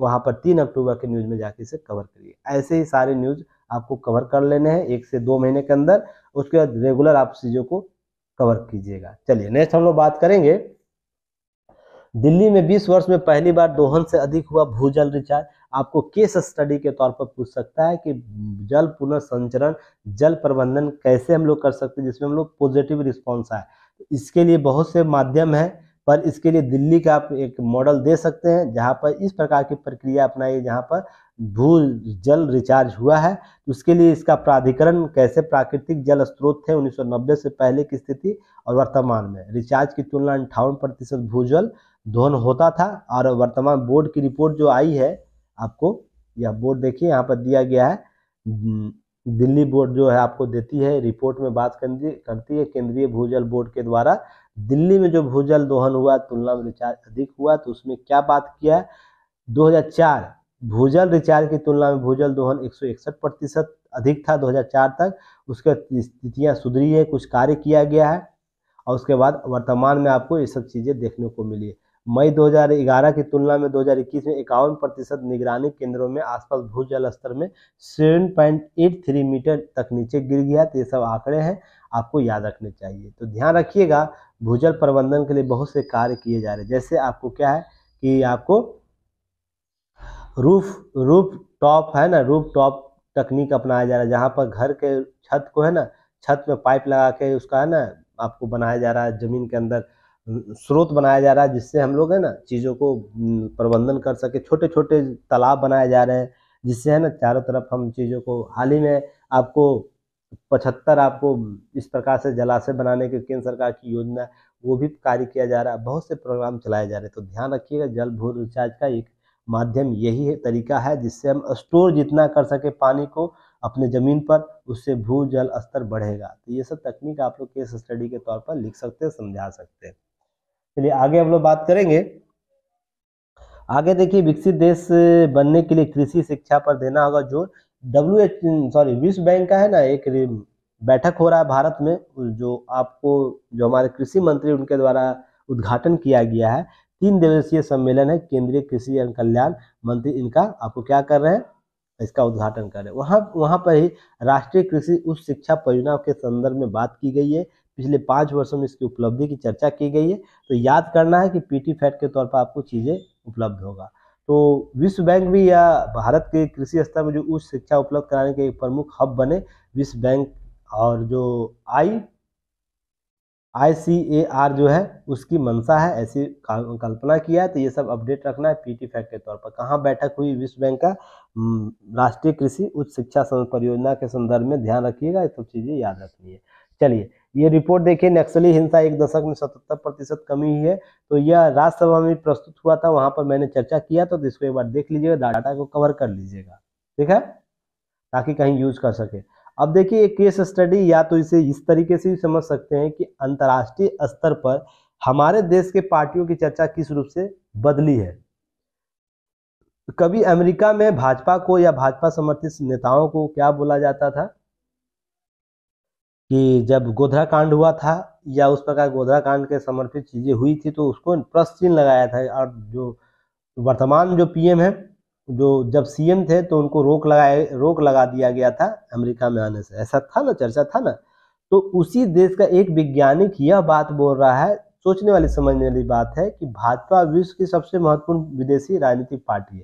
Speaker 1: वहाँ पर तीन अक्टूबर के न्यूज़ में जाके इसे कवर करिए ऐसे ही सारे न्यूज़ आपको कवर कर लेने हैं एक से दो महीने के अंदर उसके बाद रेगुलर आप चीज़ों को कवर कीजिएगा चलिए नेक्स्ट हम लोग बात करेंगे दिल्ली में 20 वर्ष में पहली बार दोहन से अधिक हुआ भूजल रिचार्ज आपको केस स्टडी के तौर पर पूछ सकता है कि जल पुनर्संचरण जल प्रबंधन कैसे हम लोग कर सकते हैं जिसमें हम लोग पॉजिटिव रिस्पॉन्स आए इसके लिए बहुत से माध्यम हैं पर इसके लिए दिल्ली का आप एक मॉडल दे सकते हैं जहाँ पर इस प्रकार की प्रक्रिया अपनाइए जहाँ पर भू जल रिचार्ज हुआ है तो उसके लिए इसका प्राधिकरण कैसे प्राकृतिक जल स्रोत थे 1990 से पहले की स्थिति और वर्तमान में रिचार्ज की तुलना अंठावन प्रतिशत भू जल दोहन होता था और वर्तमान बोर्ड की रिपोर्ट जो आई है आपको यह बोर्ड देखिए यहाँ पर दिया गया है दिल्ली बोर्ड जो है आपको देती है रिपोर्ट में बात करती है केंद्रीय भूजल बोर्ड के द्वारा दिल्ली में जो भूजल दोहन हुआ तुलना में रिचार्ज अधिक हुआ तो उसमें क्या बात किया 2004 भूजल रिचार्ज की तुलना में भूजल दोहन एक प्रतिशत अधिक था 2004 तक उसके स्थितियाँ सुधरी है कुछ कार्य किया गया है और उसके बाद वर्तमान में आपको ये सब चीज़ें देखने को मिली है मई 2011 की तुलना में 2021 में इक्यावन प्रतिशत निगरानी केंद्रों में आसपास जल स्तर में seven point eight three metre तक नीचे गिर गया तो ये सब आंकड़े हैं आपको याद रखने चाहिए तो ध्यान रखिएगा भूजल प्रबंधन के लिए बहुत से कार्य किए जा रहे हैं जैसे आपको क्या है कि आपको रूफ रूफ टॉप है ना रूफ टॉप तकनीक अपनाया जा रहा है जहाँ पर घर के छत को है ना छत में पाइप लगा के उसका है ना आपको बनाया जा रहा है ज़मीन के अंदर स्रोत बनाया जा रहा है जिससे हम लोग है ना चीज़ों को प्रबंधन कर सके छोटे छोटे तालाब बनाए जा रहे हैं जिससे है ना चारों तरफ हम चीज़ों को हाल ही में आपको पचहत्तर आपको इस प्रकार से जलाशय बनाने के केंद्र सरकार की योजना वो भी कार्य किया जा रहा है बहुत से प्रोग्राम चलाए जा रहे हैं तो ध्यान रखिएगा जल भू रिचार्ज का एक माध्यम यही है तरीका है जिससे हम स्टोर जितना कर सके पानी को अपने ज़मीन पर उससे भू जल स्तर बढ़ेगा तो ये सब तकनीक आप लोग केस स्टडी के तौर पर लिख सकते हैं समझा सकते हैं चलिए आगे हम लोग बात करेंगे आगे देखिए विकसित देश बनने के लिए कृषि शिक्षा पर देना होगा जोर डब्ल्यू एच सॉरी विश्व बैंक का है ना एक बैठक हो रहा है भारत में जो आपको जो हमारे कृषि मंत्री उनके द्वारा उद्घाटन किया गया है तीन दिवसीय सम्मेलन है केंद्रीय कृषि एवं कल्याण मंत्री इनका आपको क्या कर रहे हैं इसका उद्घाटन कर रहे हैं वहाँ वहाँ पर ही राष्ट्रीय कृषि उच्च शिक्षा परियोजना के संदर्भ में बात की गई है पिछले पाँच वर्षों में इसकी उपलब्धि की चर्चा की गई है तो याद करना है कि पीटी फैट के तौर पर आपको चीज़ें उपलब्ध होगा तो विश्व बैंक भी या भारत के कृषि स्तर में जो उच्च शिक्षा उपलब्ध कराने के प्रमुख हब बने विश्व बैंक और जो आई आई सी ए आर जो है उसकी मंशा है ऐसी कल्पना किया है तो ये सब अपडेट रखना है पीटी फैक्ट के तौर पर कहाँ बैठक हुई विश्व बैंक का राष्ट्रीय कृषि उच्च शिक्षा परियोजना के संदर्भ में ध्यान रखिएगा ये सब चीज़ें याद रखनी है चलिए ये रिपोर्ट देखिए नक्सली हिंसा एक दशक में सतहत्तर प्रतिशत कमी हुई है तो यह राज्यसभा में प्रस्तुत हुआ था वहां पर मैंने चर्चा किया तो इसको एक बार देख लीजिएगा डाटा को कवर कर लीजिएगा ठीक है ताकि कहीं यूज कर सके अब देखिए केस स्टडी या तो इसे इस तरीके से भी समझ सकते हैं कि अंतर्राष्ट्रीय स्तर पर हमारे देश के पार्टियों की चर्चा किस रूप से बदली है कभी अमेरिका में भाजपा को या भाजपा समर्थित नेताओं को क्या बोला जाता था कि जब गोधरा कांड हुआ था या उस प्रकार गोधरा कांड के समर्पित चीज़ें हुई थी तो उसको प्रश्न चिन्ह लगाया था और जो वर्तमान जो पीएम है जो जब सीएम थे तो उनको रोक लगाए रोक लगा दिया गया था अमेरिका में आने से ऐसा था ना चर्चा था ना तो उसी देश का एक वैज्ञानिक यह बात बोल रहा है सोचने वाली समझने वाली बात है कि भाजपा विश्व की सबसे महत्वपूर्ण विदेशी राजनीतिक पार्टी है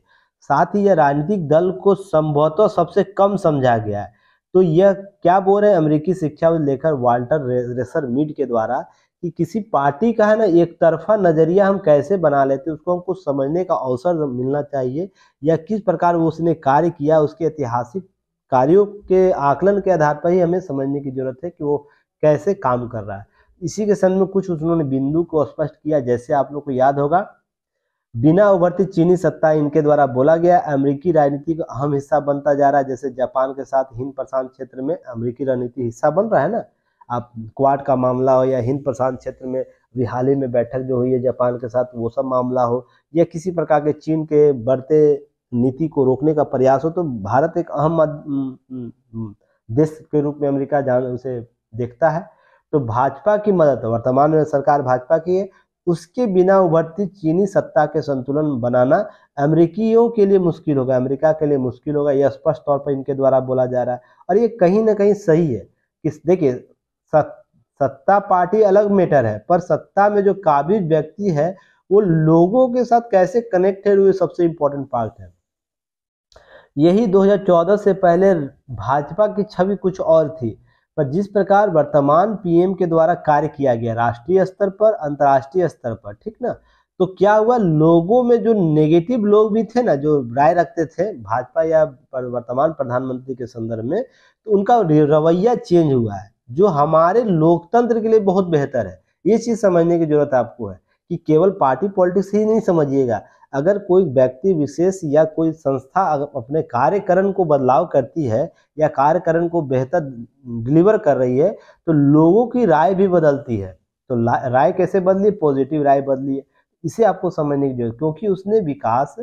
Speaker 1: साथ ही यह राजनीतिक दल को संभवतः सबसे कम समझा गया है तो यह क्या बोल रहे हैं अमरीकी शिक्षा लेखक वाल्टर रेसर मीड के द्वारा कि किसी पार्टी का है ना एक तरफा नज़रिया हम कैसे बना लेते हैं उसको हमको समझने का अवसर मिलना चाहिए या किस प्रकार वो उसने कार्य किया उसके ऐतिहासिक कार्यों के आकलन के आधार पर ही हमें समझने की जरूरत है कि वो कैसे काम कर रहा है इसी के संबंध में कुछ उन्होंने बिंदु को स्पष्ट किया जैसे आप लोग को याद होगा बिना उभरती चीनी सत्ता इनके द्वारा बोला गया अमेरिकी राजनीति का अहम हिस्सा बनता जा रहा है जैसे जापान के साथ हिंद प्रशांत क्षेत्र में अमेरिकी रणनीति हिस्सा बन रहा है ना आप क्वाड का मामला हो या हिंद प्रशांत क्षेत्र में अभी हाल ही में बैठक जो हुई है जापान के साथ वो सब मामला हो या किसी प्रकार के चीन के बढ़ते नीति को रोकने का प्रयास हो तो भारत एक अहम देश के रूप में अमेरिका जान उसे देखता है तो भाजपा की मदद वर्तमान में सरकार भाजपा की है उसके बिना उभरती चीनी सत्ता के संतुलन बनाना अमेरिकियों के लिए मुश्किल होगा अमेरिका के लिए मुश्किल होगा यह स्पष्ट तौर पर इनके द्वारा बोला जा रहा है और ये कहीं ना कहीं सही है कि देखिए सत्ता पार्टी अलग मैटर है पर सत्ता में जो काबिज व्यक्ति है वो लोगों के साथ कैसे कनेक्टेड हुए सबसे इंपॉर्टेंट पार्ट है यही 2014 से पहले भाजपा की छवि कुछ और थी पर जिस प्रकार वर्तमान पीएम के द्वारा कार्य किया गया राष्ट्रीय स्तर पर अंतर्राष्ट्रीय स्तर पर ठीक ना तो क्या हुआ लोगों में जो नेगेटिव लोग भी थे ना जो राय रखते थे भाजपा या वर्तमान प्रधानमंत्री के संदर्भ में तो उनका रवैया चेंज हुआ है जो हमारे लोकतंत्र के लिए बहुत बेहतर है ये चीज समझने की जरूरत आपको है कि केवल पार्टी पॉलिटिक्स ही नहीं समझिएगा अगर कोई व्यक्ति विशेष या कोई संस्था अपने कार्यकरण को बदलाव करती है या कार्यकरण को बेहतर डिलीवर कर रही है तो लोगों की राय भी बदलती है तो राय कैसे बदली पॉजिटिव राय बदली है इसे आपको समझने की जरूरत क्योंकि उसने विकास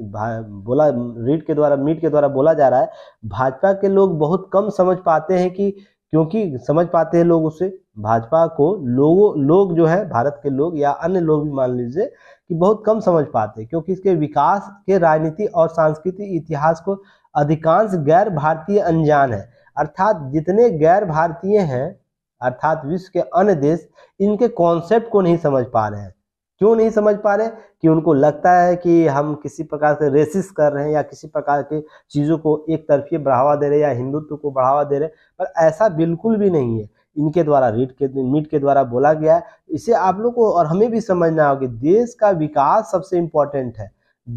Speaker 1: बोला रीड के द्वारा मीट के द्वारा बोला जा रहा है भाजपा के लोग बहुत कम समझ पाते हैं कि क्योंकि समझ पाते हैं लोग उसे भाजपा को लोगों लोग जो है भारत के लोग या अन्य लोग भी मान लीजिए कि बहुत कम समझ पाते क्योंकि इसके विकास के राजनीति और सांस्कृतिक इतिहास को अधिकांश गैर भारतीय अनजान है अर्थात जितने गैर भारतीय हैं अर्थात विश्व के अन्य देश इनके कॉन्सेप्ट को नहीं समझ पा रहे हैं क्यों नहीं समझ पा रहे कि उनको लगता है कि हम किसी प्रकार से रेसिस कर रहे हैं या किसी प्रकार के चीज़ों को एक तरफी बढ़ावा दे रहे हैं या हिंदुत्व को बढ़ावा दे रहे हैं पर ऐसा बिल्कुल भी नहीं है इनके द्वारा रीट के मीट के द्वारा बोला गया है इसे आप लोग को और हमें भी समझना होगा देश का विकास सबसे इम्पोर्टेंट है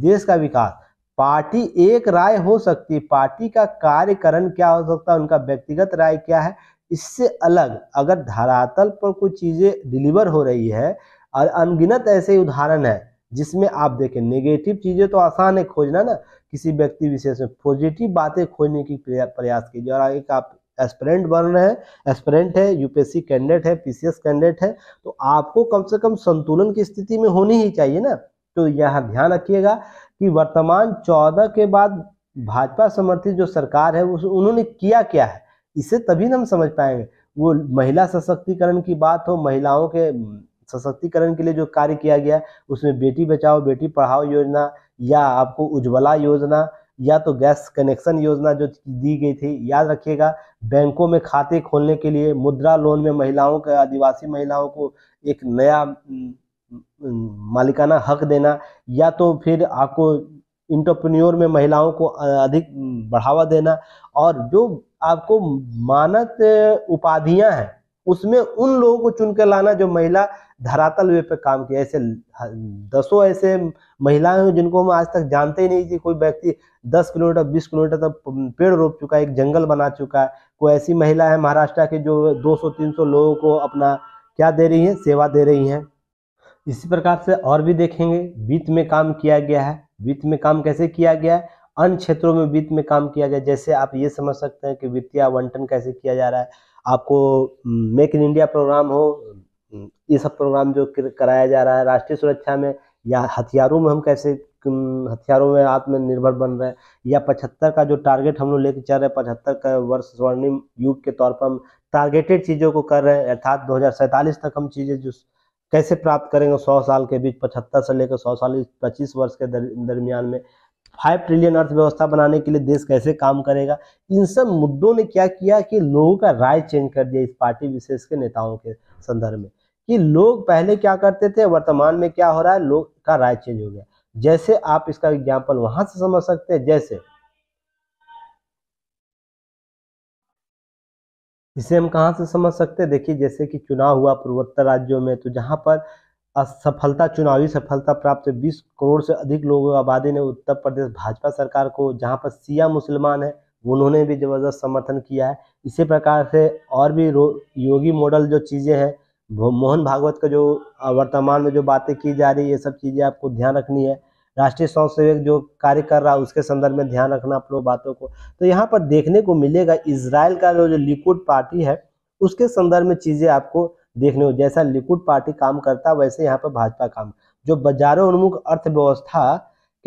Speaker 1: देश का विकास पार्टी एक राय हो सकती है पार्टी का कार्यकरण क्या हो सकता है उनका व्यक्तिगत राय क्या है इससे अलग अगर धरातल पर कोई चीज़ें डिलीवर हो रही है और अनगिनत ऐसे उदाहरण है जिसमें आप देखें नेगेटिव चीज़ें तो आसान है खोजना ना किसी व्यक्ति विशेष में पॉजिटिव बातें खोजने की प्रयास कीजिए और एक आप एस्परेंट बन रहे हैं एस्परेंट है यूपीएससी कैंडिडेट है पीसीएस कैंडिडेट है तो आपको कम से कम संतुलन की स्थिति में होनी ही चाहिए ना तो यहाँ ध्यान रखिएगा कि वर्तमान चौदह के बाद भाजपा समर्थित जो सरकार है उन्होंने किया क्या है इसे तभी हम समझ पाएंगे वो महिला सशक्तिकरण की बात हो महिलाओं के सशक्तिकरण के लिए जो कार्य किया गया उसमें बेटी बचाओ बेटी पढ़ाओ योजना या आपको उज्ज्वला योजना या तो गैस कनेक्शन योजना जो दी गई थी याद रखिएगा बैंकों में खाते खोलने के लिए मुद्रा लोन में महिलाओं का आदिवासी महिलाओं को एक नया मालिकाना हक देना या तो फिर आपको इंटरप्रन्योर में महिलाओं को अधिक बढ़ावा देना और जो आपको मानक उपाधियां हैं उसमें उन लोगों को चुनकर लाना जो महिला धरातल वे पे काम किया ऐसे दसों ऐसे महिलाएं हैं जिनको हम आज तक जानते ही नहीं थे कोई व्यक्ति दस किलोमीटर बीस किलोमीटर तक पेड़ रोप चुका है एक जंगल बना चुका है कोई ऐसी महिला है महाराष्ट्र की जो दो सौ लोगों को अपना क्या दे रही है सेवा दे रही है इसी प्रकार से और भी देखेंगे वित्त में काम किया गया है वित्त में काम कैसे किया गया है अन्य क्षेत्रों में वित्त में काम किया गया जैसे आप ये समझ सकते हैं कि वित्तीय आवंटन कैसे किया जा रहा है आपको मेक इन इंडिया प्रोग्राम हो हम्म, ये सब प्रोग्राम जो कराया जा रहा है राष्ट्रीय सुरक्षा में या हथियारों में हम कैसे हथियारों में आत्मनिर्भर बन रहे हैं या पचहत्तर का जो टारगेट हम लोग लेके चल रहे हैं पचहत्तर का वर्ष स्वर्णिम युग के तौर पर हम टारगेटेड चीज़ों को कर रहे हैं अर्थात दो तक हम चीज़ें जो कैसे प्राप्त करेंगे सौ साल के बीच पचहत्तर से लेकर सौ साल पच्चीस वर्ष के दर, दरमियान में फाइव ट्रिलियन अर्थव्यवस्था बनाने के लिए देश कैसे काम करेगा इन सब मुद्दों ने क्या किया कि लोगों का राय चेंज कर दिया इस पार्टी विशेष के नेताओं के संदर्भ में कि लोग पहले क्या करते थे वर्तमान में क्या हो रहा है लोग का राय चेंज हो गया जैसे आप इसका एग्जाम्पल वहां से समझ सकते हैं जैसे इसे हम कहाँ से समझ सकते हैं देखिए जैसे कि चुनाव हुआ पूर्वोत्तर राज्यों में तो जहाँ पर असफलता चुनावी सफलता प्राप्त 20 करोड़ से अधिक लोगों की आबादी ने उत्तर प्रदेश भाजपा सरकार को जहां पर सिया मुसलमान है उन्होंने भी जबरदस्त समर्थन किया है इसी प्रकार से और भी योगी मॉडल जो चीज़ें हैं मोहन भागवत का जो वर्तमान में जो बातें की जा रही है ये सब चीज़ें आपको ध्यान रखनी है राष्ट्रीय स्वयं सेवक जो कार्य कर रहा है उसके संदर्भ में ध्यान रखना आप लोग बातों को तो यहाँ पर देखने को मिलेगा इसराइल का जो जो लिक्विड पार्टी है उसके संदर्भ में चीज़ें आपको देखने को जैसा लिक्विड पार्टी काम करता है वैसे यहाँ पर भाजपा काम जो बाजारों उन्मुख अर्थव्यवस्था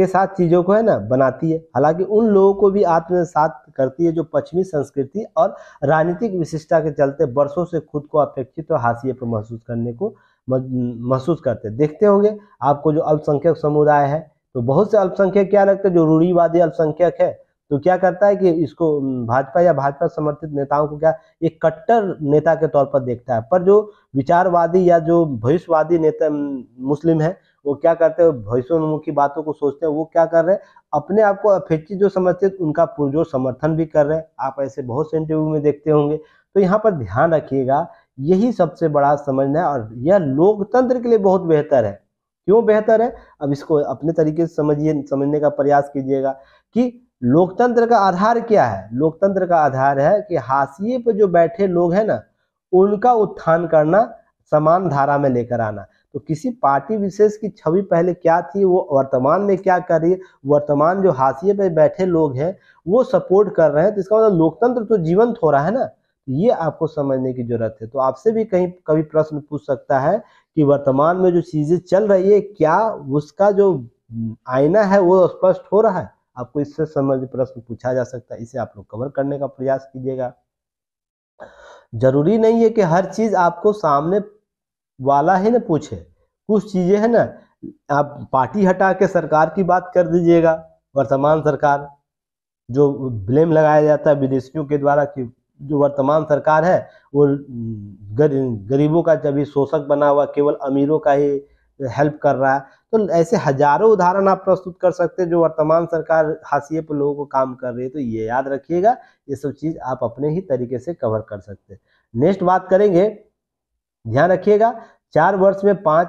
Speaker 1: के साथ चीज़ों को है ना बनाती है हालांकि उन लोगों को भी आत्मसात करती है जो पश्चिमी संस्कृति और राजनीतिक विशिष्टता के चलते वर्षों से खुद को अपेक्षित और हाशिए पर महसूस करने को महसूस करते देखते होंगे आपको जो अल्पसंख्यक समुदाय है तो बहुत से अल्पसंख्यक क्या लगते हैं जो रूढ़ीवादी अल्पसंख्यक है तो क्या करता है कि इसको भाजपा या भाजपा समर्थित नेताओं को क्या एक कट्टर नेता के तौर पर देखता है पर जो विचारवादी या जो भविष्यवादी नेता मुस्लिम है वो क्या करते हैं भविष्योन्मुखी बातों को सोचते हैं वो क्या कर रहे हैं अपने आप को अपेक्षित जो समझते हैं उनका पुरजोर समर्थन भी कर रहे हैं आप ऐसे बहुत से इंटरव्यू में देखते होंगे तो यहाँ पर ध्यान रखिएगा यही सबसे बड़ा समझना है और यह लोकतंत्र के लिए बहुत बेहतर है क्यों बेहतर है अब इसको अपने तरीके से समझिए समझने का प्रयास कीजिएगा कि लोकतंत्र का आधार क्या है लोकतंत्र का आधार है कि हाशिए पर जो बैठे लोग हैं ना उनका उत्थान करना समान धारा में लेकर आना तो किसी पार्टी विशेष की छवि पहले क्या थी वो वर्तमान में क्या कर रही है वर्तमान जो हाशिए पे बैठे लोग हैं वो सपोर्ट कर रहे हैं तो इसका मतलब लोकतंत्र तो जीवंत हो रहा है ना तो ये आपको समझने की जरूरत है तो आपसे भी कहीं कभी प्रश्न पूछ सकता है कि वर्तमान में जो चीजें चल रही है क्या उसका जो आईना है वो स्पष्ट हो रहा है आपको इससे समझ प्रश्न पूछा जा सकता है इसे आप लोग कवर करने का प्रयास कीजिएगा जरूरी नहीं है कि हर चीज आपको सामने वाला ही ना पूछे कुछ चीज़ें है ना आप पार्टी हटा के सरकार की बात कर दीजिएगा वर्तमान सरकार जो ब्लेम लगाया जाता है विदेशियों के द्वारा कि जो वर्तमान सरकार है वो गर, गरीबों का जब शोषक बना हुआ केवल अमीरों का ही हेल्प कर रहा है तो ऐसे हजारों उदाहरण आप प्रस्तुत कर सकते हैं जो वर्तमान सरकार हाशिए पर लोगों को काम कर रही है तो ये याद रखिएगा ये सब चीज़ आप अपने ही तरीके से कवर कर सकते हैं नेक्स्ट बात करेंगे ध्यान रखिएगा चार वर्ष में पांच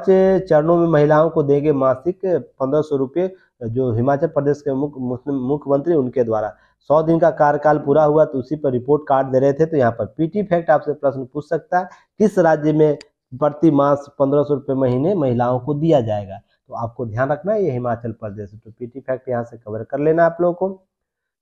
Speaker 1: चरणों में महिलाओं को देंगे मासिक पंद्रह सौ रुपये जो हिमाचल प्रदेश के मुख्य मुख्यमंत्री उनके द्वारा सौ दिन का कार्यकाल पूरा हुआ तो उसी पर रिपोर्ट कार्ड दे रहे थे तो यहाँ पर पीटी फैक्ट आपसे प्रश्न पूछ सकता है किस राज्य में प्रति मास पंद्रह सौ रुपये महीने महिलाओं को दिया जाएगा तो आपको ध्यान रखना है ये हिमाचल प्रदेश तो पीटी फैक्ट यहाँ से कवर कर लेना आप लोगों को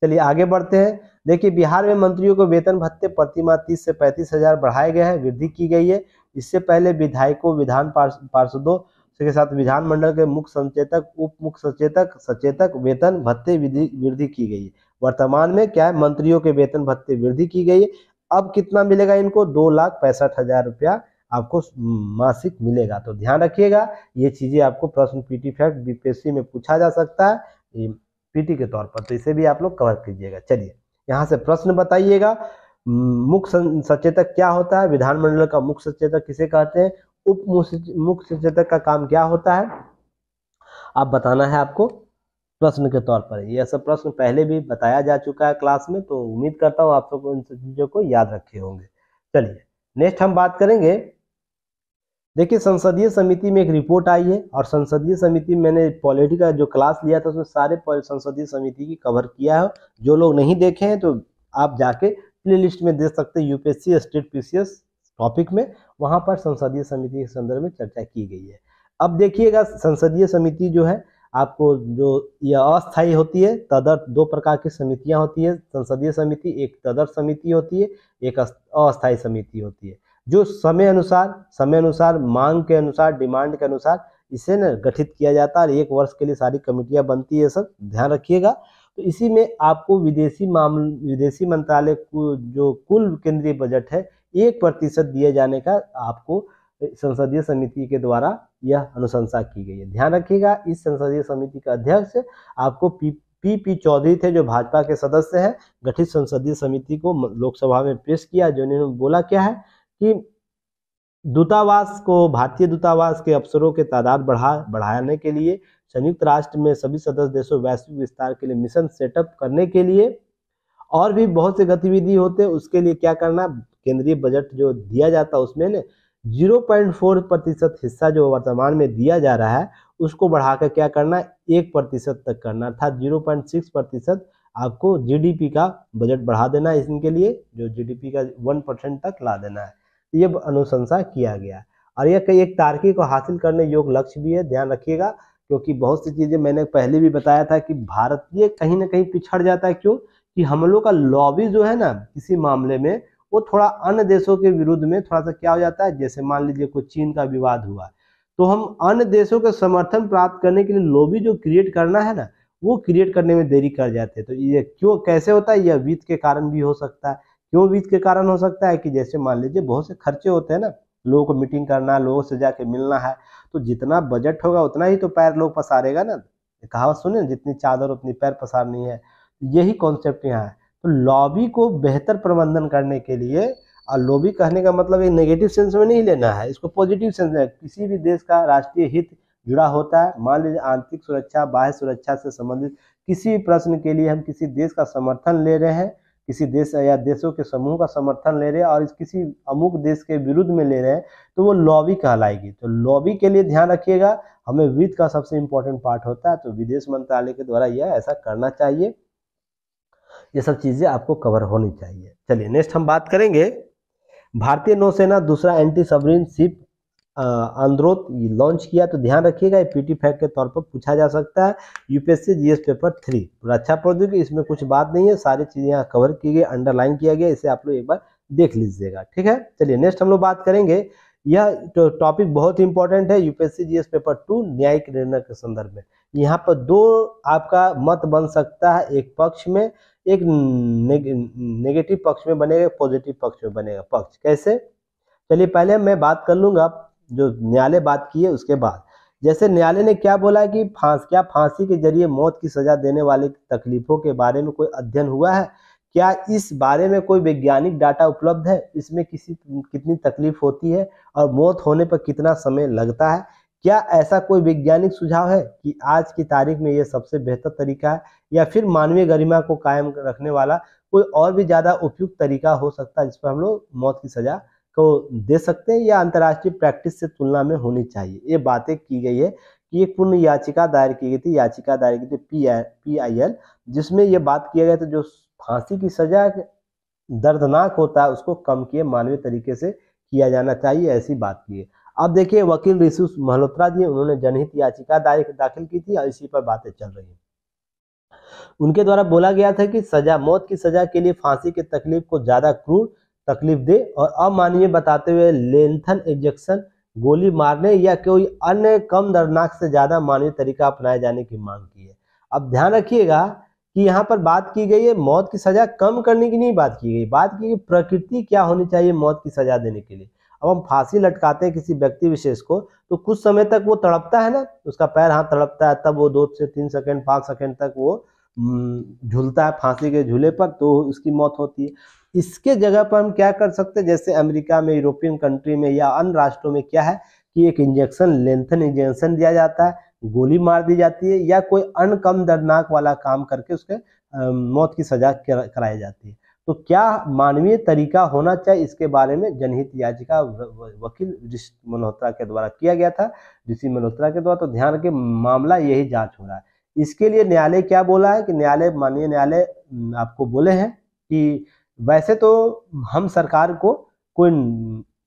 Speaker 1: चलिए आगे बढ़ते हैं देखिए बिहार में मंत्रियों को वेतन भत्ते प्रति माह तीस से पैंतीस हजार बढ़ाए गए हैं वृद्धि की गई है इससे पहले विधायकों विधान पार्षदों के साथ विधानमंडल के मुख्य संचेतक उप मुख्य सचेतक सचेतक वेतन भत्ते वृद्धि की गई है वर्तमान में क्या है मंत्रियों के वेतन भत्ते वृद्धि की गई है अब कितना मिलेगा इनको दो लाख पैंसठ हजार रुपया आपको मासिक मिलेगा तो ध्यान रखिएगा ये चीजें आपको प्रश्न पीटी फैक्ट बीपीएससी में पूछा जा सकता है पीटी के तौर पर तो इसे भी आप लोग कवर कीजिएगा चलिए यहाँ से प्रश्न बताइएगा मुख्य सचेतक क्या होता है विधानमंडल का मुख्य सचेतक किसे कहते हैं उप मुख्य सचेतक का काम क्या होता है आप बताना है आपको प्रश्न के तौर पर यह सब प्रश्न पहले भी बताया जा चुका है क्लास में तो उम्मीद करता हूँ आप सब इन चीज़ों को याद रखे होंगे चलिए नेक्स्ट हम बात करेंगे देखिए संसदीय समिति में एक रिपोर्ट आई है और संसदीय समिति में मैंने पॉलिटी का जो क्लास लिया था उसमें सारे संसदीय समिति की कवर किया है जो लोग नहीं देखे हैं तो आप जाके प्लेलिस्ट में दे सकते हैं यूपीएससी स्टेट पीसीएस टॉपिक में वहां पर संसदीय समिति के संदर्भ में चर्चा की गई है अब देखिएगा संसदीय समिति जो है आपको जो यह अस्थायी होती है तदर्थ दो प्रकार की समितियां होती है संसदीय समिति एक तदर्थ समिति होती है एक अस्थायी समिति होती है जो समय अनुसार समय अनुसार मांग के अनुसार डिमांड के अनुसार इसे न गठित किया जाता है और एक वर्ष के लिए सारी कमेटियां बनती है सब ध्यान रखिएगा तो इसी में आपको विदेशी मामल विदेशी मंत्रालय को जो कुल केंद्रीय बजट है एक प्रतिशत दिए जाने का आपको संसदीय समिति के द्वारा यह अनुशंसा की गई है ध्यान रखिएगा इस संसदीय समिति का अध्यक्ष आपको पी पी पी चौधरी थे जो भाजपा के सदस्य हैं गठित संसदीय समिति को लोकसभा में पेश किया जो उन्होंने बोला क्या है कि दूतावास को भारतीय दूतावास के अफसरों के तादाद बढ़ा बढ़ाने के लिए संयुक्त राष्ट्र में सभी सदस्य देशों वैश्विक विस्तार के लिए मिशन सेटअप करने के लिए और भी बहुत से गतिविधि होते हैं उसके लिए क्या करना केंद्रीय बजट जो दिया जाता है उसमें ना जीरो पॉइंट फोर प्रतिशत हिस्सा जो वर्तमान में दिया जा रहा है उसको बढ़ाकर क्या करना एक प्रतिशत तक करना अर्थात जीरो पॉइंट सिक्स प्रतिशत आपको जीडीपी का बजट बढ़ा देना है इनके लिए जो जीडीपी का वन परसेंट तक ला देना है ये अनुशंसा किया गया और यह कई एक तार्किक को हासिल करने योग लक्ष्य भी है ध्यान रखिएगा क्योंकि बहुत सी चीज़ें मैंने पहले भी बताया था कि भारतीय कहीं ना कहीं पिछड़ जाता है क्यों कि हम लोग का लॉबी जो है ना किसी मामले में वो थोड़ा अन्य देशों के विरुद्ध में थोड़ा सा क्या हो जाता है जैसे मान लीजिए कोई चीन का विवाद हुआ तो हम अन्य देशों के समर्थन प्राप्त करने के लिए लॉबी जो क्रिएट करना है ना वो क्रिएट करने में देरी कर जाते हैं तो ये क्यों कैसे होता है यह वित्त के कारण भी हो सकता है क्यों वित्त के कारण हो सकता है कि जैसे मान लीजिए बहुत से खर्चे होते हैं ना लोगों को मीटिंग करना लोगों से जाके मिलना है तो जितना बजट होगा उतना ही तो पैर लोग पसारेगा ना कहावत सुने जितनी चादर उतनी पैर पसारनी है यही कॉन्सेप्ट यहाँ है तो लॉबी को बेहतर प्रबंधन करने के लिए और लॉबी कहने का मतलब एक नेगेटिव सेंस में नहीं लेना है इसको पॉजिटिव सेंस में किसी भी देश का राष्ट्रीय हित जुड़ा होता है मान लीजिए आंतरिक सुरक्षा बाह्य सुरक्षा से संबंधित किसी भी प्रश्न के लिए हम किसी देश का समर्थन ले रहे हैं किसी देश या देशों के समूह का समर्थन ले रहे हैं और किसी अमुक देश के विरुद्ध में ले रहे हैं तो वो लॉबी कहलाएगी तो लॉबी के लिए ध्यान रखिएगा हमें वित्त का सबसे इंपॉर्टेंट पार्ट होता है तो विदेश मंत्रालय के द्वारा यह ऐसा करना चाहिए ये सब चीज़ें आपको कवर होनी चाहिए चलिए नेक्स्ट हम बात करेंगे भारतीय नौसेना दूसरा anti submarine ship Androth launch किया तो ध्यान रखिएगा पीटी फैक्ट के तौर पर पूछा जा सकता है यूपीएससी जीएस पेपर थ्री रक्षा प्रौद्योगिकी अच्छा इसमें कुछ बात नहीं है सारी चीज़ें यहाँ कवर की गई अंडरलाइन किया गया इसे आप लोग एक बार देख लीजिएगा ठीक है चलिए नेक्स्ट हम लोग बात करेंगे यह टॉपिक तो बहुत इंपॉर्टेंट है यूपीएससी जीएस पेपर टू न्यायिक निर्णय के संदर्भ में यहाँ पर दो आपका मत बन सकता है एक पक्ष में एक नेगेटिव पक्ष में बनेगा पॉजिटिव पक्ष में बनेगा पक्ष कैसे चलिए पहले मैं बात कर लूंगा जो न्यायालय बात की है उसके बाद जैसे न्यायालय ने क्या बोला कि फांस क्या फांसी के जरिए मौत की सजा देने वाले तकलीफों के बारे में कोई अध्ययन हुआ है क्या इस बारे में कोई वैज्ञानिक डाटा उपलब्ध है इसमें किसी कितनी तकलीफ होती है और मौत होने पर कितना समय लगता है क्या ऐसा कोई वैज्ञानिक सुझाव है कि आज की तारीख में यह सबसे बेहतर तरीका है या फिर मानवीय गरिमा को कायम रखने वाला कोई और भी ज़्यादा उपयुक्त तरीका हो सकता है जिस पर हम लोग मौत की सज़ा तो दे सकते हैं या अंतर्राष्ट्रीय प्रैक्टिस से तुलना में होनी चाहिए ये बातें की गई है कि एक पूर्ण याचिका दायर की गई थी याचिका दायर की थी P I P I L जिसमें यह बात किया गया था जो फांसी की सजा दर्दनाक होता है उसको कम किए मानवीय तरीके से किया जाना चाहिए ऐसी बात की है अब देखिए वकील ऋषि मल्होत्रा जी उन्होंने जनहित याचिका दायर दाखिल की थी और इसी पर बातें चल रही हैं उनके द्वारा बोला गया था कि सजा मौत की सजा के लिए फांसी की तकलीफ को ज्यादा क्रूर तकलीफ दे और अमानवीय बताते हुए लेंथन इंजेक्शन गोली मारने या कोई अन्य कम दर्दनाक से ज़्यादा मानवीय तरीका अपनाए जाने की मांग की है अब ध्यान रखिएगा कि यहाँ पर बात की गई है मौत की सजा कम करने की नहीं बात की गई बात की गई प्रकृति क्या होनी चाहिए मौत की सजा देने के लिए अब हम फांसी लटकाते हैं किसी व्यक्ति विशेष को तो कुछ समय तक वो तड़पता है ना उसका पैर हाथ तड़पता है तब वो दो से तीन सेकंड पाँच सेकेंड तक वो हम्म, झूलता है फांसी के झूले पर तो उसकी मौत होती है इसके जगह पर हम क्या कर सकते हैं जैसे अमेरिका में यूरोपियन कंट्री में या अन्य राष्ट्रों में क्या है कि एक इंजेक्शन लेंथन इंजेक्शन दिया जाता है गोली मार दी जाती है या कोई अन्य कम दर्दनाक वाला काम करके उसके मौत की सजा कराई जाती है तो क्या मानवीय तरीका होना चाहिए इसके बारे में जनहित याचिका वकील ऋषि मल्होत्रा के द्वारा किया गया था ऋषि मल्होत्रा के द्वारा तो ध्यान के मामला यही जांच हो रहा है इसके लिए न्यायालय क्या बोला है कि न्यायालय माननीय न्यायालय आपको बोले हैं कि वैसे तो हम सरकार को कोई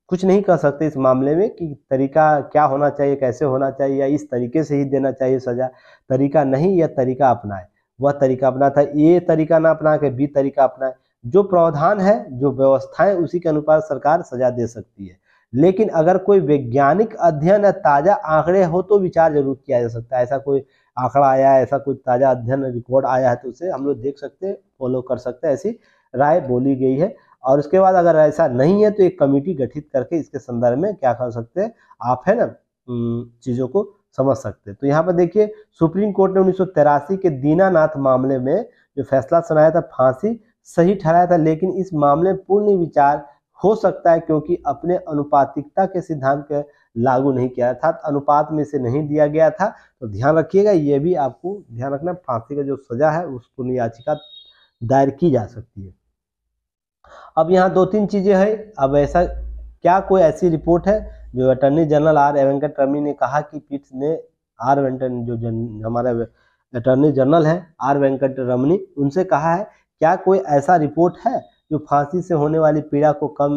Speaker 1: कुछ नहीं कह सकते इस मामले में कि तरीका क्या होना चाहिए कैसे होना चाहिए या इस तरीके से ही देना चाहिए सजा तरीका नहीं या तरीका अपनाए वह तरीका अपना था ए तरीका ना अपना के बी तरीका अपनाए जो प्रावधान है जो व्यवस्थाएं उसी के अनुसार सरकार सजा दे सकती है लेकिन अगर कोई वैज्ञानिक अध्ययन या ताज़ा आंकड़े हो तो विचार जरूर किया जा सकता है ऐसा कोई आंकड़ा आया है ऐसा कोई ताज़ा अध्ययन रिकॉर्ड आया है तो उसे हम लोग देख सकते हैं फॉलो कर सकते हैं ऐसी राय बोली गई है और उसके बाद अगर ऐसा नहीं है तो एक कमेटी गठित करके इसके संदर्भ में क्या कर सकते हैं आप है ना चीज़ों को समझ सकते हैं तो यहाँ पर देखिए सुप्रीम कोर्ट ने उन्नीस के दीनानाथ मामले में जो फैसला सुनाया था फांसी सही ठहराया था लेकिन इस मामले में पूर्ण विचार हो सकता है क्योंकि अपने अनुपातिकता के सिद्धांत के लागू नहीं किया था अनुपात में से नहीं दिया गया था तो ध्यान रखिएगा ये भी आपको ध्यान रखना फांसी का जो सजा है उस पूर्ण याचिका दायर की जा सकती है अब यहाँ दो तीन चीज़ें हैं अब ऐसा क्या कोई ऐसी रिपोर्ट है जो attorney general R Venkat Rami ने कहा कि पीठ ने आर वेंकट जो जन, हमारा अटर्नी जनरल है आर वेंकट रमनी उनसे कहा है क्या कोई ऐसा रिपोर्ट है जो फांसी से होने वाली पीड़ा को कम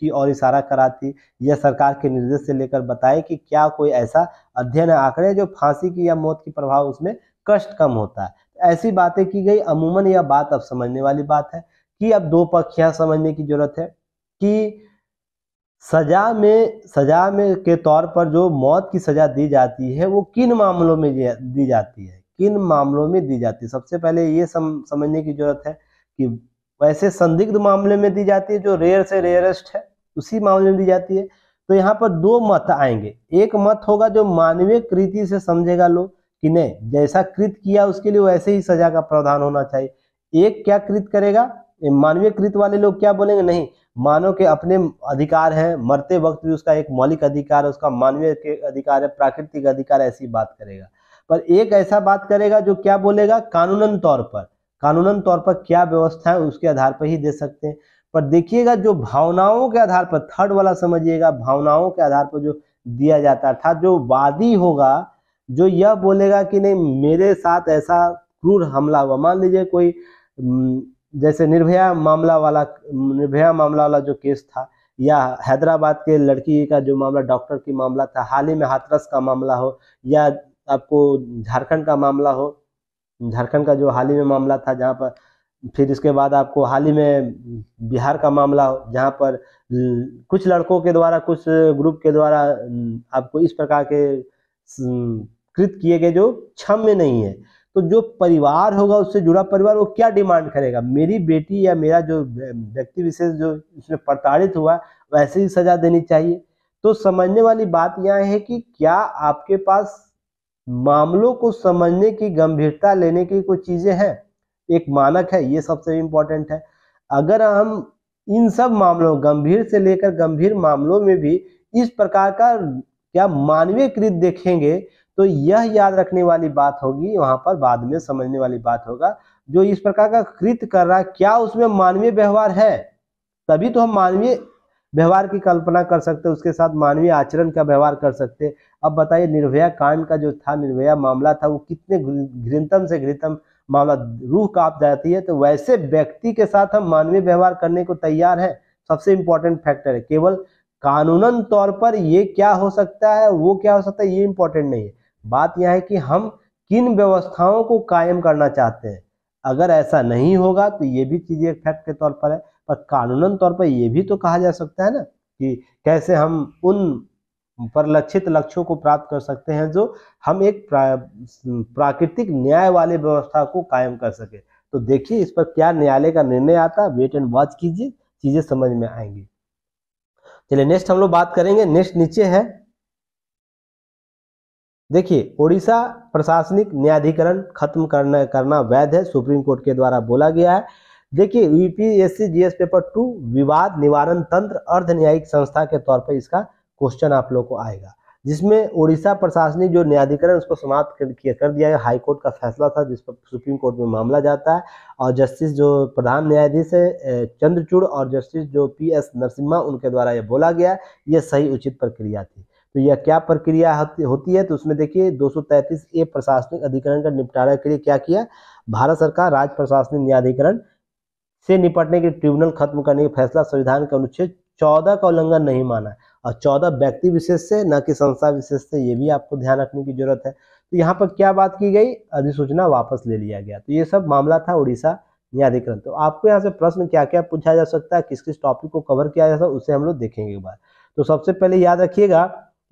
Speaker 1: की और इशारा कराती यह सरकार के निर्देश से लेकर बताए कि क्या कोई ऐसा अध्ययन आंकड़े जो फांसी की या मौत की प्रभाव उसमें कष्ट कम होता है ऐसी बातें की गई अमूमन यह बात अब समझने वाली बात है कि अब दो पक्ष यह समझने की जरूरत है कि सजा में सजा में के तौर पर जो मौत की सजा दी जाती है वो किन मामलों में दी जाती है किन मामलों में दी जाती है सबसे पहले ये सम, समझने की जरूरत है कि वैसे संदिग्ध मामले में दी जाती है जो रेयर से रेयरेस्ट है उसी मामले में दी जाती है तो यहाँ पर दो मत आएंगे एक मत होगा जो मानवीय कृति से समझेगा लोग कि नहीं जैसा कृत किया उसके लिए वैसे ही सजा का प्रावधान होना चाहिए एक क्या कृत करेगा मानवीय कृत वाले लोग क्या बोलेंगे नहीं मानव के अपने अधिकार हैं मरते वक्त भी उसका एक मौलिक अधिकार है उसका मानवीय के अधिकार है प्राकृतिक अधिकार ऐसी बात करेगा पर एक ऐसा बात करेगा जो क्या बोलेगा कानूनन तौर पर कानूनन तौर पर क्या व्यवस्था है उसके आधार पर ही दे सकते हैं पर देखिएगा जो भावनाओं के आधार पर थर्ड वाला समझिएगा भावनाओं के आधार पर जो दिया जाता था अर्थात जो वादी होगा जो यह बोलेगा कि नहीं मेरे साथ ऐसा क्रूर हमला हुआ मान लीजिए कोई हम्म, जैसे निर्भया मामला वाला निर्भया मामला वाला जो केस था या हैदराबाद के लड़की का जो मामला डॉक्टर की मामला था हाल ही में हाथरस का मामला हो या आपको झारखंड का मामला हो झारखंड का जो हाल ही में मामला था जहाँ पर फिर इसके बाद आपको हाल ही में बिहार का मामला हो जहाँ पर कुछ लड़कों के द्वारा कुछ ग्रुप के द्वारा आपको इस प्रकार के कृत किए गए जो क्षम में नहीं है तो जो परिवार होगा उससे जुड़ा परिवार वो क्या डिमांड करेगा मेरी बेटी या मेरा जो व्यक्ति विशेष जो उसमें प्रताड़ित हुआ वैसे ही सजा देनी चाहिए तो समझने वाली बात यह है कि क्या आपके पास मामलों को समझने की गंभीरता लेने की कोई चीज़ें हैं एक मानक है ये सबसे इम्पोर्टेंट है अगर हम इन सब मामलों गंभीर से लेकर गंभीर मामलों में भी इस प्रकार का क्या मानवीय कृत देखेंगे तो यह याद रखने वाली बात होगी वहां पर बाद में समझने वाली बात होगा जो इस प्रकार का कृत कर रहा है क्या उसमें मानवीय व्यवहार है तभी तो हम मानवीय व्यवहार की कल्पना कर सकते उसके साथ मानवीय आचरण का व्यवहार कर सकते अब बताइए निर्भया कांड का जो था निर्भया मामला था वो कितने घृणतम से घृणतम मामला रूह काप जाती है तो वैसे व्यक्ति के साथ हम मानवीय व्यवहार करने को तैयार है सबसे इंपॉर्टेंट फैक्टर है केवल कानूनन तौर पर ये क्या हो सकता है वो क्या हो सकता है ये इंपॉर्टेंट नहीं है बात यह है कि हम किन व्यवस्थाओं को कायम करना चाहते हैं अगर ऐसा नहीं होगा तो ये भी चीज़ एक फैक्ट के तौर पर है पर कानूनन तौर पर यह भी तो कहा जा सकता है ना कि कैसे हम उन परिलक्षित लक्ष्यों को प्राप्त कर सकते हैं जो हम एक प्रा, प्राकृतिक न्याय वाले व्यवस्था को कायम कर सके तो देखिए इस पर क्या न्यायालय का निर्णय आता वेट एंड वॉच कीजिए चीजें समझ में आएंगी चलिए नेक्स्ट हम लोग बात करेंगे नेक्स्ट नीचे है देखिए ओडिशा प्रशासनिक न्यायाधिकरण खत्म करना करना वैध है सुप्रीम कोर्ट के द्वारा बोला गया है देखिए यूपीएससी जीएस पेपर टू विवाद निवारण तंत्र अर्ध न्यायिक संस्था के तौर पर इसका क्वेश्चन आप लोग को आएगा जिसमें ओडिशा प्रशासनिक जो न्यायाधिकरण उसको समाप्त कर, कर दिया गया हाई कोर्ट का फैसला था जिस पर सुप्रीम कोर्ट में मामला जाता है और जस्टिस जो प्रधान न्यायाधीश है चंद्रचूड़ और जस्टिस जो पी एस नरसिम्हा उनके द्वारा यह बोला गया ये सही उचित प्रक्रिया थी तो यह क्या प्रक्रिया होती है तो उसमें देखिए 233 ए प्रशासनिक अधिकरण का निपटारा के लिए क्या किया भारत सरकार राज्य प्रशासनिक न्यायाधिकरण से निपटने के ट्रिब्यूनल खत्म करने का फैसला संविधान के अनुच्छेद चौदह का उल्लंघन नहीं माना और चौदह व्यक्ति विशेष से न कि संस्था विशेष से ये भी आपको ध्यान रखने की जरूरत है तो यहाँ पर क्या बात की गई अधिसूचना वापस ले लिया गया तो ये सब मामला था उड़ीसा न्यायाधिकरण तो आपको यहाँ से प्रश्न क्या क्या पूछा जा सकता है किस किस टॉपिक को कवर किया जा सकता है उसे हम लोग देखेंगे एक बार तो सबसे पहले याद रखिएगा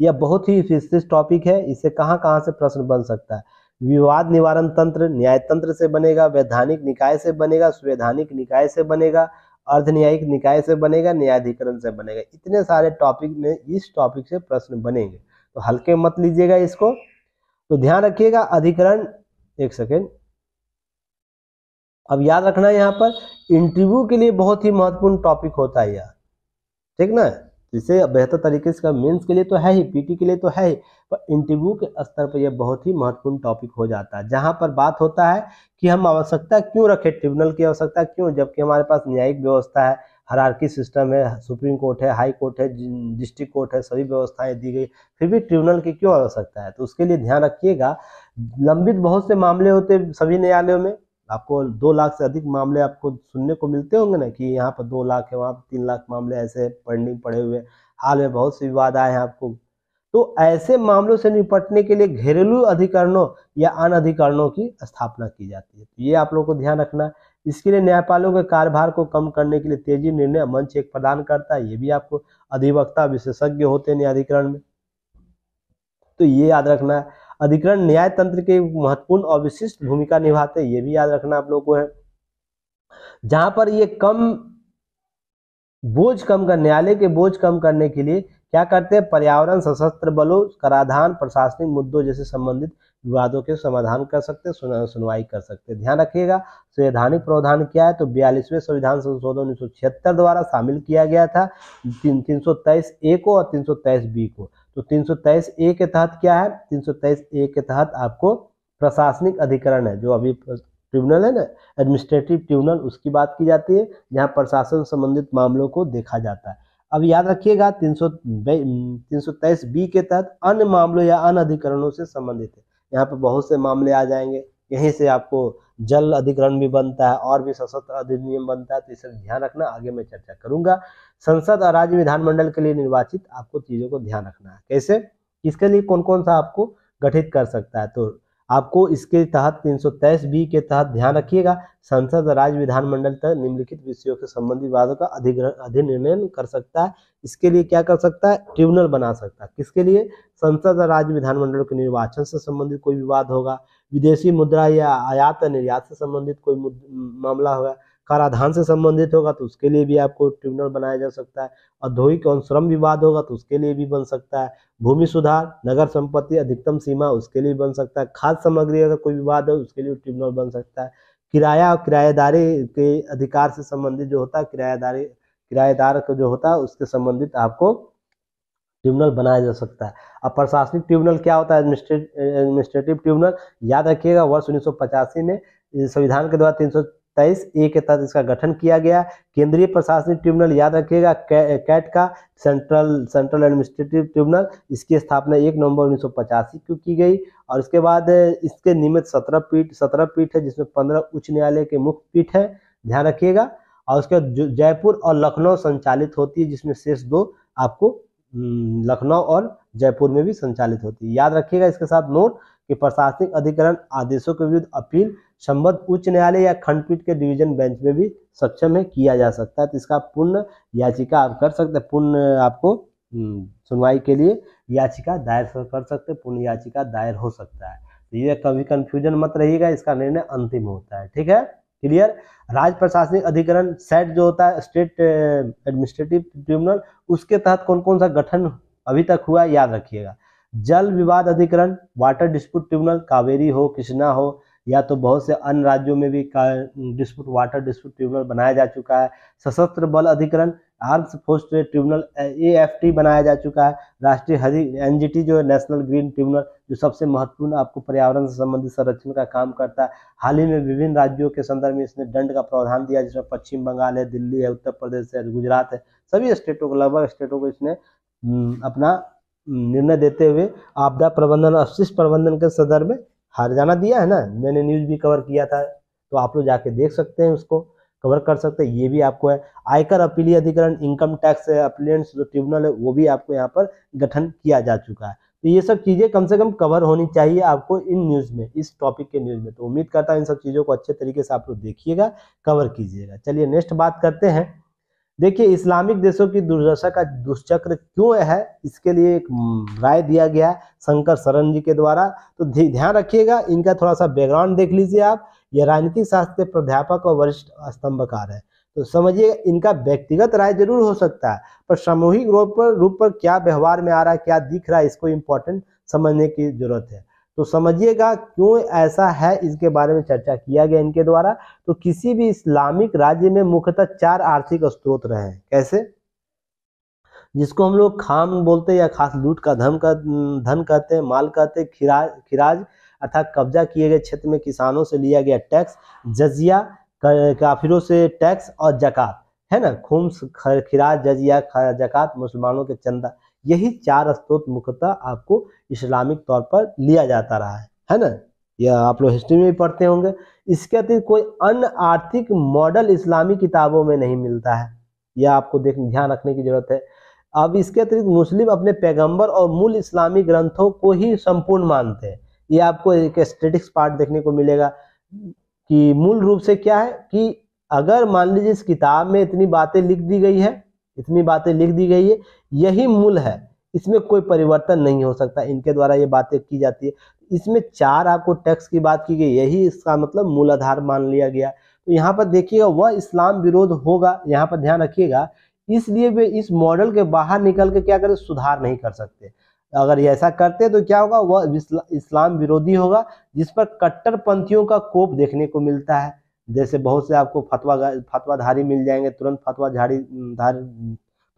Speaker 1: यह बहुत ही विस्तृत टॉपिक है इससे कहाँ कहाँ से प्रश्न बन सकता है विवाद निवारण तंत्र न्याय तंत्र से बनेगा वैधानिक निकाय से बनेगा संवैधानिक निकाय से बनेगा अर्ध न्यायिक निकाय से बनेगा न्यायाधिकरण से बनेगा इतने सारे टॉपिक में इस टॉपिक से प्रश्न बनेंगे तो हल्के मत लीजिएगा इसको तो ध्यान रखिएगा अधिकरण एक सेकेंड अब याद रखना यहाँ पर इंटरव्यू के लिए बहुत ही महत्वपूर्ण टॉपिक होता है यह ठीक ना जिसे बेहतर तरीके से मेंस के लिए तो है ही पीटी के लिए तो है ही पर इंटरव्यू के स्तर पर यह बहुत ही महत्वपूर्ण टॉपिक हो जाता है जहाँ पर बात होता है कि हम आवश्यकता क्यों रखें ट्रिब्यूनल की आवश्यकता क्यों जबकि हमारे पास न्यायिक व्यवस्था है हरारकी सिस्टम है सुप्रीम कोर्ट है हाई कोर्ट है डिस्ट्रिक्ट कोर्ट है सभी व्यवस्थाएं दी गई फिर भी ट्रिब्यूनल की क्यों आवश्यकता है तो उसके लिए ध्यान रखिएगा लंबित बहुत से मामले होते सभी न्यायालयों में आपको दो लाख से अधिक मामले आपको सुनने को मिलते होंगे ना कि यहाँ पर दो लाख है वहाँ पर तीन लाख मामले ऐसे पेंडिंग पड़े हुए हाल में बहुत से विवाद आए हैं आपको तो ऐसे मामलों से निपटने के लिए घरेलू अधिकरणों या अन अधिकरणों की स्थापना की जाती है तो ये आप लोगों को ध्यान रखना इसके लिए न्यायपालों के कार्यभार को कम करने के लिए तेजी निर्णय मंच एक प्रदान करता है ये भी आपको अधिवक्ता विशेषज्ञ होते हैं न्यायाधिकरण में तो ये याद रखना है अधिकरण न्याय तंत्र के महत्वपूर्ण और विशिष्ट भूमिका निभाते हैं ये भी याद रखना आप लोगों को है जहां पर ये कम बोझ कम कर न्यायालय के बोझ कम करने के लिए क्या करते हैं पर्यावरण सशस्त्र बलों कराधान प्रशासनिक मुद्दों जैसे संबंधित विवादों के समाधान कर सकते हैं सुनवाई कर सकते हैं ध्यान रखिएगा संवैधानिक प्रावधान क्या है तो बयालीसवें संविधान संशोधन उन्नीस द्वारा शामिल किया गया था तीन तीन ए को और तीन बी को तो तीन ए के तहत क्या है तीन ए के तहत आपको प्रशासनिक अधिकरण है जो अभी ट्रिब्यूनल है ना एडमिनिस्ट्रेटिव ट्रिब्यूनल उसकी बात की जाती है जहाँ प्रशासन संबंधित मामलों को देखा जाता है अब याद रखिएगा तीन सौ बी के तहत अन्य मामलों या अन्य अधिकरणों से संबंधित है यहाँ पर बहुत से मामले आ जाएंगे यहीं से आपको जल अधिकरण भी बनता है और भी सशस्त्र अधिनियम बनता है तो इसे ध्यान रखना आगे मैं चर्चा करूंगा संसद और राज्य विधानमंडल के लिए निर्वाचित आपको चीज़ों को ध्यान रखना है कैसे इसके लिए कौन कौन सा आपको गठित कर सकता है तो आपको इसके तहत तीन बी के तहत ध्यान रखिएगा संसद और राज्य विधानमंडल तक निम्नलिखित विषयों के संबंधित वादों का अधिनिर्णय कर सकता है इसके लिए क्या कर सकता है ट्रिब्यूनल बना सकता है किसके लिए संसद और राज्य विधानमंडल के निर्वाचन से संबंधित कोई विवाद होगा विदेशी मुद्रा या आयात निर्यात से संबंधित कोई मामला होगा कराधान से संबंधित होगा तो उसके लिए भी आपको ट्रिब्यूनल बनाया जा सकता है औद्योगिक एवं श्रम विवाद होगा तो उसके लिए भी बन सकता है भूमि सुधार नगर संपत्ति अधिकतम सीमा उसके लिए बन सकता है खाद्य सामग्री अगर कोई विवाद हो उसके लिए ट्रिब्यूनल बन सकता है किराया और किराएदारी के अधिकार से संबंधित जो होता है किराएदारी किराएदार का जो होता है उसके संबंधित आपको ट्रिब्यूनल बनाया जा सकता है अब प्रशासनिक ट्रिब्यूनल क्या होता है एडमिनिस्ट्रेटिव ट्रिब्यूनल याद रखिएगा वर्ष उन्नीस में संविधान के द्वारा तीन तेईस ए के तहत इसका गठन किया गया केंद्रीय प्रशासनिक ट्रिब्यूनल याद रखिएगा कैट का सेंट्रल सेंट्रल एडमिनिस्ट्रेटिव ट्रिब्यूनल इसकी स्थापना एक नवंबर उन्नीस को की गई और इसके बाद इसके नियमित सत्रह पीठ सत्रह पीठ है जिसमें पंद्रह उच्च न्यायालय के मुख्य पीठ है ध्यान रखिएगा और उसके बाद जयपुर और लखनऊ संचालित होती है जिसमें शेष दो आपको लखनऊ और जयपुर में भी संचालित होती है याद रखिएगा इसके साथ नोट कि प्रशासनिक अधिकरण आदेशों के विरुद्ध अपील संबद्ध उच्च न्यायालय या खंडपीठ के डिवीजन बेंच में भी सक्षम है किया जा सकता है तो इसका पूर्ण याचिका आप कर सकते हैं पूर्ण आपको सुनवाई के लिए याचिका दायर कर सकते पूर्ण याचिका दायर हो सकता है तो ये कभी कन्फ्यूजन मत रहिएगा इसका निर्णय अंतिम होता है ठीक है क्लियर राज्य प्रशासनिक अधिकरण सेट जो होता है स्टेट एडमिनिस्ट्रेटिव ट्रिब्यूनल उसके तहत कौन कौन सा गठन अभी तक हुआ याद रखिएगा जल विवाद अधिकरण वाटर डिस्प्यूट ट्रिब्यूनल कावेरी हो कृष्णा हो या तो बहुत से अन्य राज्यों में भी डिस्प्यूट वाटर डिस्प्यूट ट्रिब्यूनल बनाया जा चुका है सशस्त्र बल अधिकरण arms force tribunal A F T बनाया जा चुका है राष्ट्रीय जी एनजीटी जो है नेशनल ग्रीन ट्रिब्यूनल जो सबसे महत्वपूर्ण आपको पर्यावरण से संबंधित संरक्षण का काम करता है हाल ही में विभिन्न राज्यों के संदर्भ में इसने दंड का प्रावधान दिया जिसमें पश्चिम बंगाल है दिल्ली है उत्तर प्रदेश है गुजरात है सभी स्टेटों को लगभग स्टेटों को इसने हम्म, अपना निर्णय देते हुए आपदा प्रबंधन और अवशिष्ट प्रबंधन के सदर में हरियाणा दिया है ना मैंने न्यूज भी कवर किया था तो आप लोग जाके देख सकते हैं उसको कवर कर सकते हैं ये भी आपको है आयकर अपीलीय अधिकरण इनकम टैक्स अपीलियंस जो ट्रिब्यूनल है वो भी आपको यहाँ पर गठन किया जा चुका है तो ये सब चीज़ें कम से कम कवर होनी चाहिए आपको इन न्यूज़ में इस टॉपिक के न्यूज़ में तो उम्मीद करता हूँ इन सब चीज़ों को अच्छे तरीके से आप लोग देखिएगा कवर कीजिएगा चलिए नेक्स्ट बात करते हैं देखिए इस्लामिक देशों की दुर्दशा का दुष्चक्र क्यों है इसके लिए एक राय दिया गया है शंकर शरण जी के द्वारा तो ध्यान रखिएगा इनका थोड़ा सा बैकग्राउंड देख लीजिए आप ये राजनीतिक शास्त्र के प्राध्यापक और वरिष्ठ स्तंभकार है तो समझिए इनका व्यक्तिगत राय जरूर हो सकता है पर सामूहिक रूप पर रूप पर क्या व्यवहार में आ रहा है क्या दिख रहा है इसको इम्पोर्टेंट समझने की जरूरत है तो समझिएगा क्यों ऐसा है इसके बारे में चर्चा किया गया इनके द्वारा तो किसी भी इस्लामिक राज्य में मुख्यतः चार आर्थिक स्रोत रहे हैं कैसे जिसको हम लोग खाम बोलते हैं या खास लूट का धन का धन कहते हैं माल कहते हैं खिराज खिराज अर्थात कब्जा किए गए क्षेत्र में किसानों से लिया गया टैक्स जजिया काफिरों से टैक्स और जक़ात है ना खूम खिराज जजिया जक़ात मुसलमानों के चंदा यही चार स्त्रोत मुख्यतः आपको इस्लामिक तौर पर लिया जाता रहा है है ना यह आप लोग हिस्ट्री में भी पढ़ते होंगे इसके अतिरिक्त कोई अन्य आर्थिक मॉडल इस्लामी किताबों में नहीं मिलता है यह आपको देख ध्यान रखने की जरूरत है अब इसके अतिरिक्त मुस्लिम अपने पैगंबर और मूल इस्लामी ग्रंथों को ही संपूर्ण मानते हैं ये आपको एक स्टेटिक्स पार्ट देखने को मिलेगा कि मूल रूप से क्या है कि अगर मान लीजिए इस किताब में इतनी बातें लिख दी गई है इतनी बातें लिख दी गई है यही मूल है इसमें कोई परिवर्तन नहीं हो सकता इनके द्वारा ये बातें की जाती है इसमें चार आपको टैक्स की बात की गई यही इसका मतलब मूल आधार मान लिया गया तो यहाँ पर देखिएगा वह इस्लाम विरोध होगा यहाँ पर ध्यान रखिएगा इसलिए वे इस मॉडल के बाहर निकल के क्या करें सुधार नहीं कर सकते अगर ये ऐसा करते तो क्या होगा वह इस्लाम विरोधी होगा जिस पर कट्टरपंथियों का कोप देखने को मिलता है जैसे बहुत से आपको फतवा फतवाधारी मिल जाएंगे तुरंत फतवा झाड़ी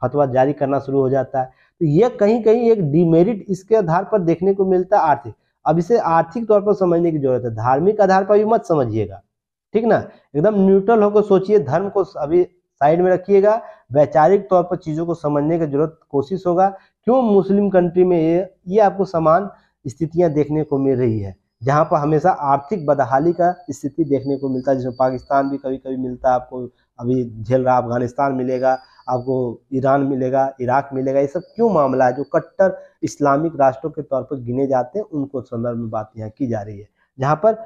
Speaker 1: फतवा जारी करना शुरू हो जाता है तो ये कहीं कहीं एक डिमेरिट इसके आधार पर देखने को मिलता है आर्थिक अब इसे आर्थिक तौर पर समझने की जरूरत है धार्मिक आधार पर भी मत समझिएगा ठीक ना एकदम न्यूट्रल होकर सोचिए धर्म को अभी साइड में रखिएगा वैचारिक तौर पर चीज़ों को समझने की जरूरत कोशिश होगा क्यों मुस्लिम कंट्री में ये ये आपको समान स्थितियां देखने को मिल रही है जहाँ पर हमेशा आर्थिक बदहाली का स्थिति देखने को मिलता है जिसमें पाकिस्तान भी कभी कभी मिलता है आपको अभी झेल रहा अफगानिस्तान मिलेगा आपको ईरान मिलेगा इराक मिलेगा ये सब क्यों मामला है जो कट्टर इस्लामिक राष्ट्रों के तौर पर गिने जाते हैं उनको संदर्भ में बात यहाँ की जा रही है जहाँ पर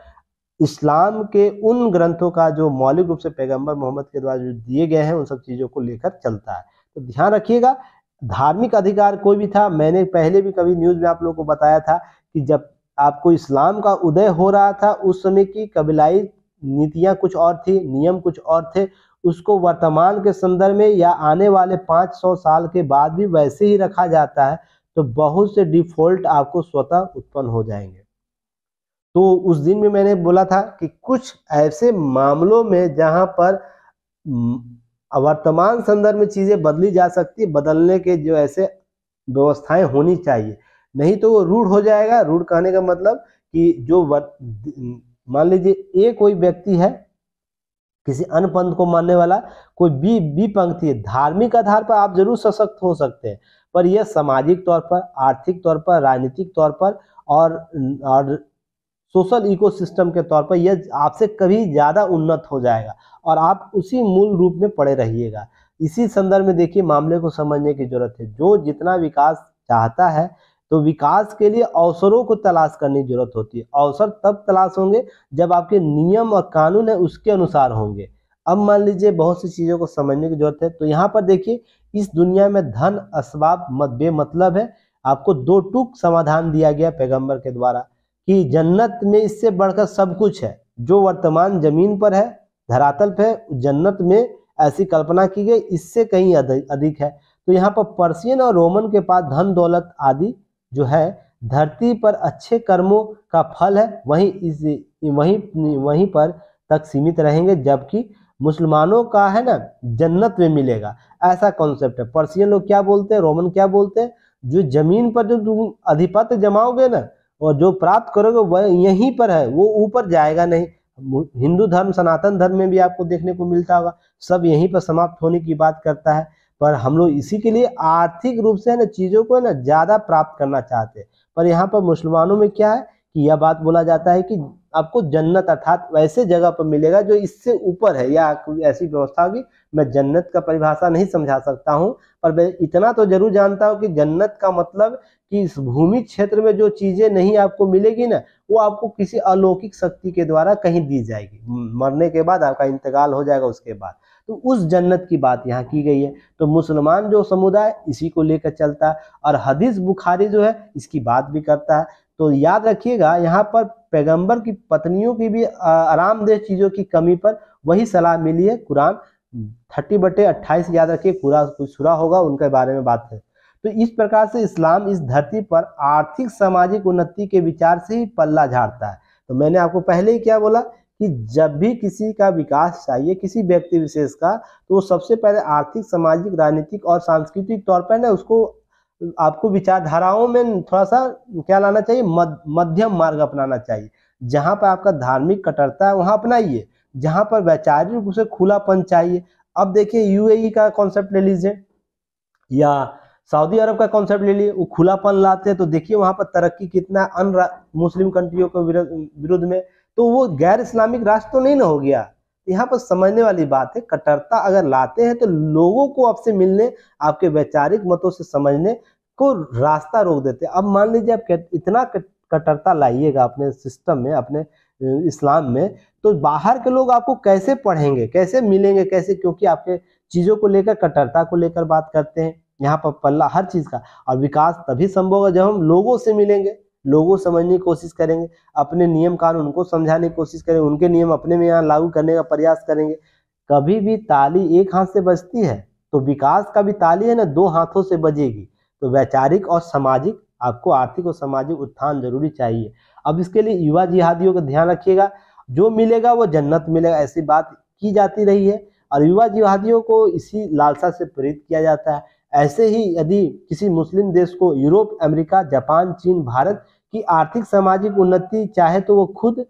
Speaker 1: इस्लाम के उन ग्रंथों का जो मौलिक रूप से पैगंबर मोहम्मद के द्वारा जो दिए गए हैं उन सब चीज़ों को लेकर चलता है तो ध्यान रखिएगा धार्मिक अधिकार कोई भी था मैंने पहले भी कभी न्यूज़ में आप लोगों को बताया था कि जब आपको इस्लाम का उदय हो रहा था उस समय की कबीलाई नीतियाँ कुछ और थी नियम कुछ और थे उसको वर्तमान के संदर्भ में या आने वाले 500 साल के बाद भी वैसे ही रखा जाता है तो बहुत से डिफॉल्ट आपको स्वतः उत्पन्न हो जाएंगे तो उस दिन में मैंने बोला था कि कुछ ऐसे मामलों में जहाँ पर वर्तमान संदर्भ में चीज़ें बदली जा सकती बदलने के जो ऐसे व्यवस्थाएं होनी चाहिए नहीं तो वो रूढ़ हो जाएगा रूढ़ कहने का मतलब कि जो मान लीजिए ए कोई व्यक्ति है किसी अन्य पंथ को मानने वाला कोई बी बी पंक्ति है धार्मिक आधार पर आप जरूर सशक्त हो सकते हैं पर यह सामाजिक तौर पर आर्थिक तौर पर राजनीतिक तौर पर और और सोशल इकोसिस्टम के तौर पर यह आपसे कभी ज़्यादा उन्नत हो जाएगा और आप उसी मूल रूप में पड़े रहिएगा इसी संदर्भ में देखिए मामले को समझने की जरूरत है जो जितना विकास चाहता है तो विकास के लिए अवसरों को तलाश करने की जरूरत होती है अवसर तब तलाश होंगे जब आपके नियम और कानून है उसके अनुसार होंगे अब मान लीजिए बहुत सी चीज़ों को समझने की जरूरत है तो यहाँ पर देखिए इस दुनिया में धन असबाब मत मतलब है आपको दो टूक समाधान दिया गया पैगंबर के द्वारा कि जन्नत में इससे बढ़कर सब कुछ है जो वर्तमान जमीन पर है धरातल पर जन्नत में ऐसी कल्पना की गई इससे कहीं अधिक है तो यहाँ पर पर्सियन और रोमन के पास धन दौलत आदि जो है धरती पर अच्छे कर्मों का फल है वहीं इस वहीं वहीं पर तक सीमित रहेंगे जबकि मुसलमानों का है ना जन्नत में मिलेगा ऐसा कॉन्सेप्ट है पर्सियन लोग क्या बोलते हैं रोमन क्या बोलते हैं जो जमीन पर जो तुम अधिपत्य जमाओगे ना और जो प्राप्त करोगे वह यहीं पर है वो ऊपर जाएगा नहीं हिंदू धर्म सनातन धर्म में भी आपको देखने को मिलता होगा सब यहीं पर समाप्त होने की बात करता है पर हम लोग इसी के लिए आर्थिक रूप से है ना चीज़ों को है ना ज़्यादा प्राप्त करना चाहते हैं पर यहाँ पर मुसलमानों में क्या है कि यह बात बोला जाता है कि आपको जन्नत अर्थात वैसे जगह पर मिलेगा जो इससे ऊपर है या कोई ऐसी व्यवस्था होगी मैं जन्नत का परिभाषा नहीं समझा सकता हूँ पर मैं इतना तो जरूर जानता हूँ कि जन्नत का मतलब कि इस भूमि क्षेत्र में जो चीज़ें नहीं आपको मिलेगी ना वो आपको किसी अलौकिक शक्ति के द्वारा कहीं दी जाएगी मरने के बाद आपका इंतकाल हो जाएगा उसके बाद तो उस जन्नत की बात यहाँ की गई है तो मुसलमान जो समुदाय इसी को लेकर चलता है और हदीस बुखारी जो है इसकी बात भी करता है तो याद रखिएगा यहाँ पर पैगंबर की पत्नियों की भी आरामदेह चीज़ों की कमी पर वही सलाह मिली है कुरान थर्टी बटे अट्ठाईस याद रखिए पूरा सुरा होगा उनके बारे में बात है तो इस प्रकार से इस्लाम इस धरती पर आर्थिक सामाजिक उन्नति के विचार से ही पल्ला झाड़ता है तो मैंने आपको पहले ही क्या बोला कि जब भी किसी का विकास चाहिए किसी व्यक्ति विशेष का तो वो सबसे पहले आर्थिक सामाजिक राजनीतिक और सांस्कृतिक तौर पर ना उसको आपको विचारधाराओं में थोड़ा सा क्या लाना चाहिए मद, मध्यम मार्ग अपनाना चाहिए जहाँ पर आपका धार्मिक कट्टरता है वहाँ अपनाइए जहाँ पर वैचारिक रूप से खुलापन चाहिए अब देखिए यूएई का कॉन्सेप्ट ले लीजिए या सऊदी अरब का कॉन्सेप्ट ले लिए वो खुलापन लाते हैं तो देखिए वहाँ पर तरक्की कितना अन मुस्लिम कंट्रियों के विरोध में तो वो गैर इस्लामिक राष्ट्र तो नहीं ना हो गया यहाँ पर समझने वाली बात है कट्टरता अगर लाते हैं तो लोगों को आपसे मिलने आपके वैचारिक मतों से समझने को रास्ता रोक देते अब मान लीजिए आप इतना कट्टरता लाइएगा अपने सिस्टम में अपने इस्लाम में तो बाहर के लोग आपको कैसे पढ़ेंगे कैसे मिलेंगे कैसे क्योंकि आपके चीज़ों को लेकर कट्टरता को लेकर बात करते हैं यहाँ पर पल्ला हर चीज़ का और विकास तभी संभव होगा जब हम लोगों से मिलेंगे लोगों समझने की कोशिश करेंगे अपने नियम कानून को समझाने की कोशिश करेंगे उनके नियम अपने में यहाँ लागू करने का प्रयास करेंगे कभी भी ताली एक हाथ से बजती है तो विकास का भी ताली है ना दो हाथों से बजेगी तो वैचारिक और सामाजिक आपको आर्थिक और सामाजिक उत्थान जरूरी चाहिए अब इसके लिए युवा जिहादियों का ध्यान रखिएगा जो मिलेगा वो जन्नत मिलेगा ऐसी बात की जाती रही है और युवा जिहादियों को इसी लालसा से प्रेरित किया जाता है ऐसे ही यदि किसी मुस्लिम देश को यूरोप अमेरिका जापान चीन भारत कि आर्थिक सामाजिक उन्नति चाहे तो वो खुद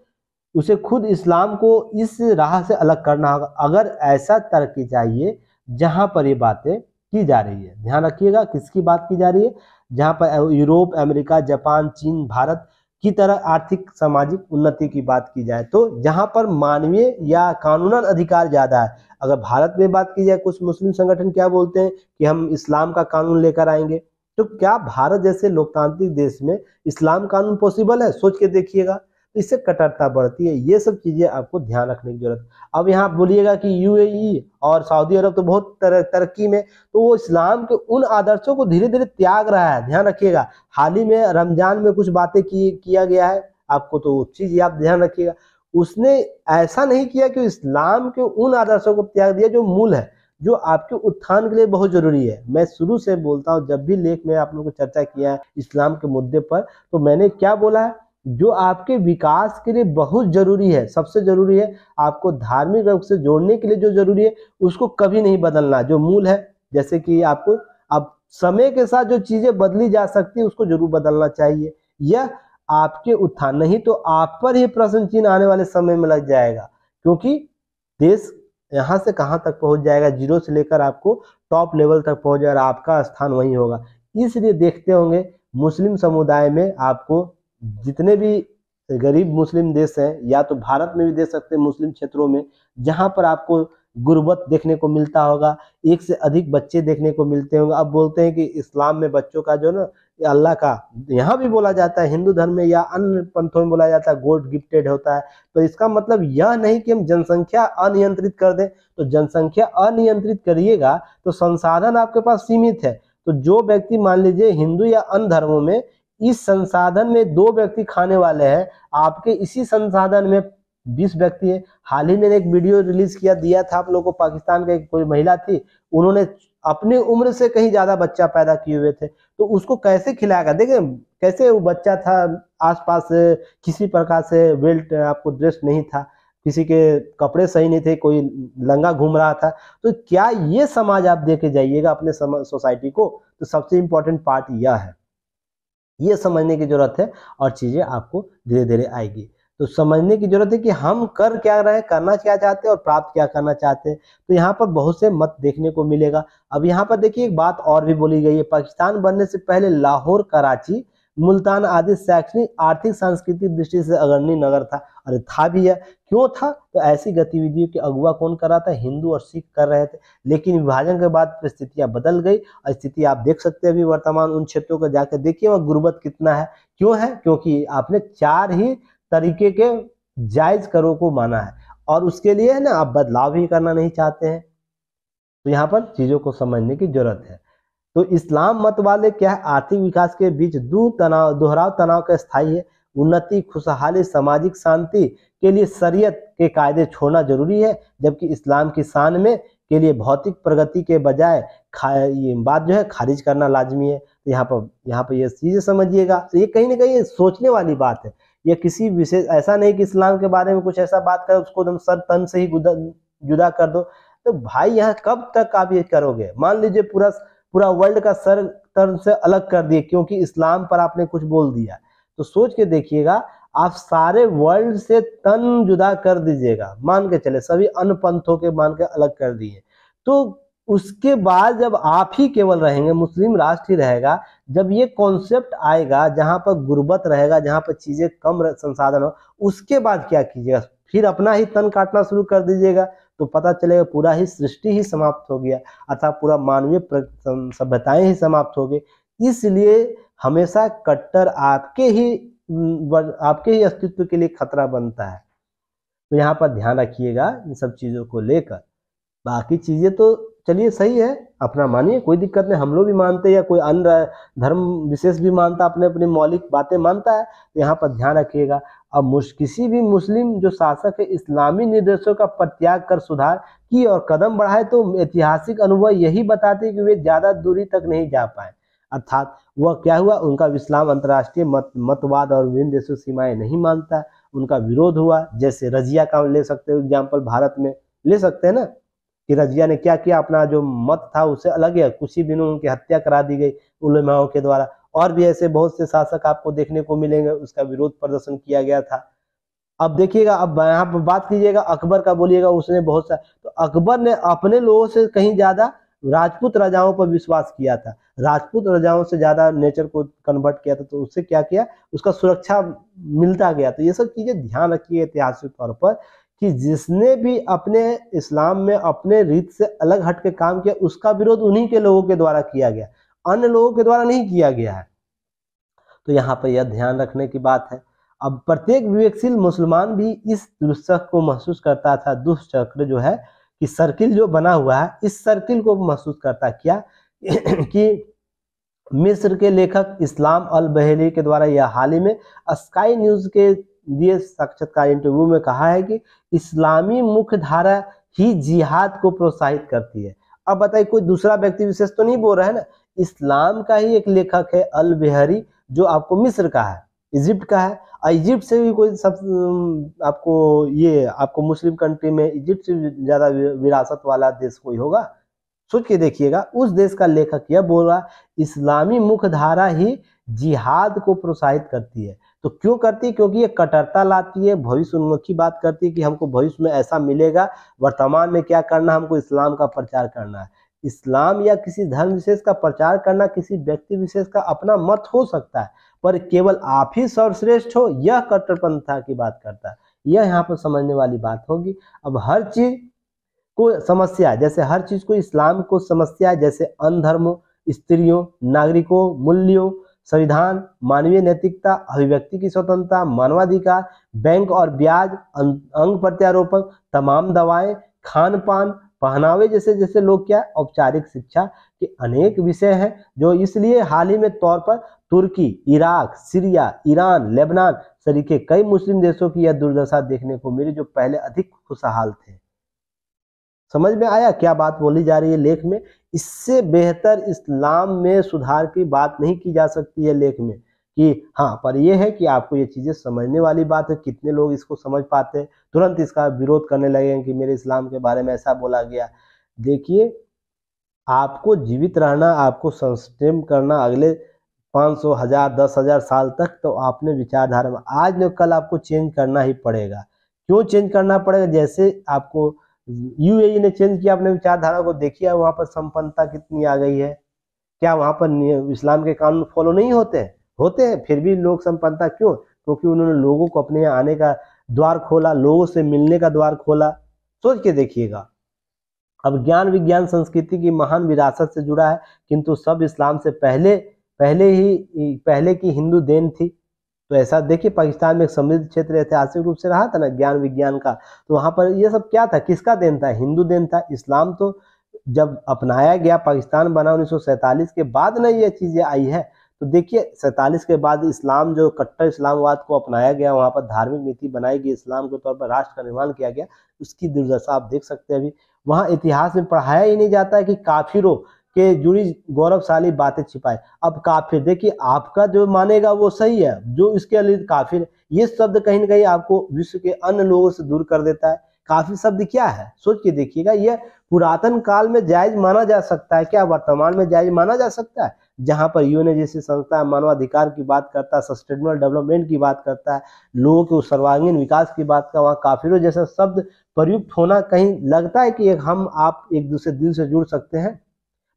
Speaker 1: उसे खुद इस्लाम को इस राह से अलग करना होगा अगर ऐसा तर्क चाहिए जहां जहाँ पर ये बातें की जा रही है ध्यान रखिएगा किसकी बात की जा रही है जहाँ पर यूरोप अमेरिका जापान चीन भारत की तरह आर्थिक सामाजिक उन्नति की बात की जाए तो जहाँ पर मानवीय या कानूनन अधिकार ज़्यादा है अगर भारत में बात की जाए कुछ मुस्लिम संगठन क्या बोलते हैं कि हम इस्लाम का कानून लेकर आएंगे तो क्या भारत जैसे लोकतांत्रिक देश में इस्लाम कानून पॉसिबल है सोच के देखिएगा तो इससे कटरता बढ़ती है ये सब चीज़ें आपको ध्यान रखने की जरूरत अब यहाँ बोलिएगा कि यूएई e और सऊदी अरब तो बहुत तर, तरक्की में तो वो इस्लाम के उन आदर्शों को धीरे धीरे त्याग रहा है ध्यान रखिएगा हाल ही में रमजान में कुछ बातें की किया गया है आपको तो चीज़ आप ध्यान रखिएगा उसने ऐसा नहीं किया कि इस्लाम के उन आदर्शों को त्याग दिया जो मूल है जो आपके उत्थान के लिए बहुत जरूरी है मैं शुरू से बोलता हूँ जब भी लेख में आप लोगों को चर्चा किया है इस्लाम के मुद्दे पर तो मैंने क्या बोला है जो आपके विकास के लिए बहुत जरूरी है सबसे जरूरी है आपको धार्मिक रूप से जोड़ने के लिए जो जरूरी है उसको कभी नहीं बदलना जो मूल है जैसे कि आपको अब समय के साथ जो चीजें बदली जा सकती है उसको जरूर बदलना चाहिए यह आपके उत्थान नहीं तो आप पर ही प्रश्न चिन्ह आने वाले समय में लग जाएगा क्योंकि देश यहाँ से कहाँ तक पहुँच जाएगा जीरो से लेकर आपको टॉप लेवल तक पहुँच जाएगा आपका स्थान वहीं होगा इसलिए देखते होंगे मुस्लिम समुदाय में आपको जितने भी गरीब मुस्लिम देश हैं या तो भारत में भी देख सकते हैं मुस्लिम क्षेत्रों में जहाँ पर आपको गुर्बत देखने को मिलता होगा एक से अधिक बच्चे देखने को मिलते होंगे अब बोलते हैं कि इस्लाम में बच्चों का जो ना अल्लाह का यहाँ भी बोला जाता है हिंदू धर्म में या अन्य पंथों में बोला जाता है गोड गिफ्टेड होता है तो इसका मतलब यह नहीं कि हम जनसंख्या अनियंत्रित कर दें तो जनसंख्या अनियंत्रित करिएगा तो संसाधन आपके पास सीमित है तो जो व्यक्ति मान लीजिए हिंदू या अन्य धर्मों में इस संसाधन में दो व्यक्ति खाने वाले हैं आपके इसी संसाधन में बीस व्यक्ति है हाल ही में एक वीडियो रिलीज किया दिया था आप लोगों को पाकिस्तान का एक कोई महिला थी उन्होंने अपनी उम्र से कहीं ज्यादा बच्चा पैदा किए हुए थे तो उसको कैसे खिलाएगा देखे कैसे वो बच्चा था आसपास किसी प्रकार से वेल्ट आपको ड्रेस नहीं था किसी के कपड़े सही नहीं थे कोई लंगा घूम रहा था तो क्या ये समाज आप दे के जाइएगा अपने सोसाइटी को तो सबसे इम्पोर्टेंट पार्ट यह है ये समझने की जरूरत है और चीज़ें आपको धीरे धीरे आएगी तो समझने की जरूरत है कि हम कर क्या रहे करना क्या चाहते हैं और प्राप्त क्या करना चाहते हैं तो यहाँ पर बहुत से मत देखने को मिलेगा अब यहाँ पर देखिए एक बात और भी बोली गई है पाकिस्तान बनने से पहले लाहौर कराची मुल्तान आदि शैक्षणिक आर्थिक सांस्कृतिक दृष्टि से अग्रणी नगर था अरे था भी है क्यों था तो ऐसी गतिविधियों के अगुआ कौन कर रहा था हिंदू और सिख कर रहे थे लेकिन विभाजन के बाद परिस्थितियां बदल गई और स्थिति आप देख सकते हैं अभी वर्तमान उन क्षेत्रों को जाकर देखिए वहाँ गुर्बत कितना है क्यों है क्योंकि आपने चार ही तरीके के जायज करों को माना है और उसके लिए है ना आप बदलाव ही करना नहीं चाहते हैं तो यहाँ पर चीज़ों को समझने की जरूरत है तो इस्लाम मत वाले क्या है आर्थिक विकास के बीच दो तनाव दोहराव तनाव का स्थायी है उन्नति खुशहाली सामाजिक शांति के लिए शरीयत के कायदे छोड़ना जरूरी है जबकि इस्लाम की शान में के लिए भौतिक प्रगति के बजाय ये बात जो है खारिज करना लाजमी है तो यहाँ पर यहाँ पर ये चीज़ें समझिएगा तो ये कहीं ना कहीं सोचने वाली बात है या किसी विशेष ऐसा नहीं कि इस्लाम के बारे में कुछ ऐसा बात करें उसको एकदम सर तन से ही जुदा कर दो तो भाई यहाँ कब तक आप ये करोगे मान लीजिए पूरा पूरा वर्ल्ड का सर तन से अलग कर दिए क्योंकि इस्लाम पर आपने कुछ बोल दिया तो सोच के देखिएगा आप सारे वर्ल्ड से तन जुदा कर दीजिएगा मान के चले सभी अन्य पंथों के मान के अलग कर दिए तो उसके बाद जब आप ही केवल रहेंगे मुस्लिम राष्ट्र ही रहेगा जब ये कॉन्सेप्ट आएगा जहां पर गुर्बत रहेगा जहां पर चीजें कम संसाधन हो उसके बाद क्या कीजिएगा फिर अपना ही तन काटना शुरू कर दीजिएगा तो पता चलेगा पूरा ही सृष्टि ही समाप्त हो गया अर्थात पूरा मानवीय सभ्यताएं ही समाप्त हो गई इसलिए हमेशा कट्टर आपके ही आपके ही अस्तित्व के लिए खतरा बनता है तो यहाँ पर ध्यान रखिएगा इन सब चीज़ों को लेकर बाकी चीज़ें तो चलिए सही है अपना मानिए कोई दिक्कत नहीं हम लोग भी मानते हैं या कोई अन्य धर्म विशेष भी मानता अपने अपने मौलिक बातें मानता है तो यहाँ पर ध्यान रखिएगा अब किसी भी मुस्लिम जो शासक है इस्लामी निर्देशों का परित्याग कर सुधार की और कदम बढ़ाए तो ऐतिहासिक अनुभव यही बताते कि वे ज़्यादा दूरी तक नहीं जा पाए अर्थात वह क्या हुआ उनका इस्लाम अंतर्राष्ट्रीय मत मतवाद और विभिन्न देशों सीमाएं नहीं मानता उनका विरोध हुआ जैसे रजिया का ले सकते हो एग्जाम्पल भारत में ले सकते हैं ना कि रजिया ने क्या किया अपना जो मत था उसे अलग है कुछ ही दिनों उनकी हत्या करा दी गई उलमाओं के द्वारा और भी ऐसे बहुत से शासक आपको देखने को मिलेंगे उसका विरोध प्रदर्शन किया गया था अब देखिएगा अब यहाँ पर बात कीजिएगा अकबर का बोलिएगा उसने बहुत सा तो अकबर ने अपने लोगों से कहीं ज्यादा राजपूत राजाओं पर विश्वास किया था राजपूत राजाओं से ज्यादा नेचर को कन्वर्ट किया था तो उससे क्या किया उसका सुरक्षा मिलता गया तो ये सब चीजें ध्यान रखिए ऐतिहासिक तौर पर कि जिसने भी अपने इस्लाम में अपने रीत से अलग हट के काम किया उसका विरोध उन्हीं के लोगों के द्वारा किया गया अन्य लोगों के द्वारा नहीं किया गया है तो यहाँ पर यह ध्यान रखने की बात है अब प्रत्येक विवेकशील मुसलमान भी इस दुश्चक को महसूस करता था दुष्चक्र जो है कि सर्किल जो बना हुआ है इस सर्किल को महसूस करता क्या कि मिस्र के लेखक इस्लाम अल बहेली के द्वारा यह हाल ही में स्काई न्यूज के दिए साक्षात्कार इंटरव्यू में कहा है कि इस्लामी मुख्यधारा ही जिहाद को प्रोत्साहित करती है अब बताइए कोई दूसरा व्यक्ति विशेष तो नहीं बोल रहा है ना इस्लाम का ही एक लेखक है अल बिहारी जो आपको मिस्र का है इजिप्ट का है इजिप्ट से भी कोई सब आपको ये आपको मुस्लिम कंट्री में इजिप्ट से ज़्यादा विरासत वाला देश कोई होगा सोच के देखिएगा उस देश का लेखक यह बोल रहा इस्लामी मुख्यधारा ही जिहाद को प्रोत्साहित करती है तो क्यों करती है क्योंकि ये कटरता लाती है भविष्य उन्मुखी बात करती है कि हमको भविष्य में ऐसा मिलेगा वर्तमान में क्या करना हमको इस्लाम का प्रचार करना है इस्लाम या किसी धर्म विशेष का प्रचार करना किसी व्यक्ति विशेष का अपना मत हो सकता है पर केवल आप ही सर्वश्रेष्ठ हो यह कट्टरपंथा की बात करता है यह यहाँ पर समझने वाली बात होगी अब हर चीज को समस्या जैसे हर चीज को इस्लाम को समस्या जैसे धर्मों स्त्रियों नागरिकों मूल्यों संविधान मानवीय नैतिकता अभिव्यक्ति की स्वतंत्रता मानवाधिकार बैंक और ब्याज अं-, अंग प्रत्यारोपण तमाम दवाएं खान पान पहनावे जैसे जैसे लोग क्या औपचारिक शिक्षा के अनेक विषय हैं जो इसलिए हाल ही में तौर पर तुर्की इराक सीरिया ईरान लेबनान सरीके कई मुस्लिम देशों की यह दुर्दशा देखने को मिली जो पहले अधिक खुशहाल थे समझ में आया क्या बात बोली जा रही है लेख में इससे बेहतर इस्लाम में सुधार की बात नहीं की जा सकती है लेख में कि हाँ पर यह है कि आपको ये चीज़ें समझने वाली बात है कितने लोग इसको समझ पाते हैं तुरंत इसका विरोध करने लगे कि मेरे इस्लाम के बारे में ऐसा बोला गया देखिए आपको जीवित रहना आपको संस्टेम करना अगले पाँच सौ हजार दस हजार साल तक तो आपने विचारधारा में आज न कल आपको चेंज करना ही पड़ेगा क्यों चेंज करना पड़ेगा जैसे आपको यूएई ने चेंज किया अपने विचारधारा को देखिए वहाँ पर संपन्नता कितनी आ गई है क्या वहाँ पर इस्लाम के कानून फॉलो नहीं होते हैं होते हैं फिर भी लोग संपन्नता क्यों क्योंकि तो उन्होंने लोगों को अपने यहाँ आने का द्वार खोला लोगों से मिलने का द्वार खोला सोच के देखिएगा अब ज्ञान विज्ञान संस्कृति की महान विरासत से जुड़ा है किंतु सब इस्लाम से पहले पहले ही पहले की हिंदू देन थी तो ऐसा देखिए पाकिस्तान में एक समृद्ध क्षेत्र ऐतिहासिक रूप से रहा था ना ज्ञान विज्ञान का तो वहाँ पर ये सब क्या था किसका देन था हिंदू देन था इस्लाम तो जब अपनाया गया पाकिस्तान बना उन्नीस के बाद ना ये चीज़ें आई है तो देखिए सैंतालीस के बाद इस्लाम जो कट्टर इस्लामवाद को अपनाया गया वहाँ पर धार्मिक नीति बनाई गई इस्लाम के तौर पर राष्ट्र का निर्माण किया गया उसकी दुर्दशा आप देख सकते हैं अभी वहाँ इतिहास में पढ़ाया ही नहीं जाता है कि काफिरों के जुड़ी गौरवशाली बातें छिपाई अब काफिर देखिए आपका जो मानेगा वो सही है जो इसके लिए काफिर ये शब्द कहीं ना कहीं आपको विश्व के अन्य लोगों से दूर कर देता है काफी शब्द क्या है सोच के देखिएगा यह पुरातन काल में जायज माना जा सकता है क्या वर्तमान में जायज माना जा सकता है जहां पर यूएन जैसी संस्था मानवाधिकार की बात करता है सस्टेनेबल डेवलपमेंट की बात करता है लोगों के सर्वांगीण विकास की बात का वहाँ काफिरों जैसा शब्द प्रयुक्त होना कहीं लगता है कि एक हम आप एक दूसरे दिल से जुड़ सकते हैं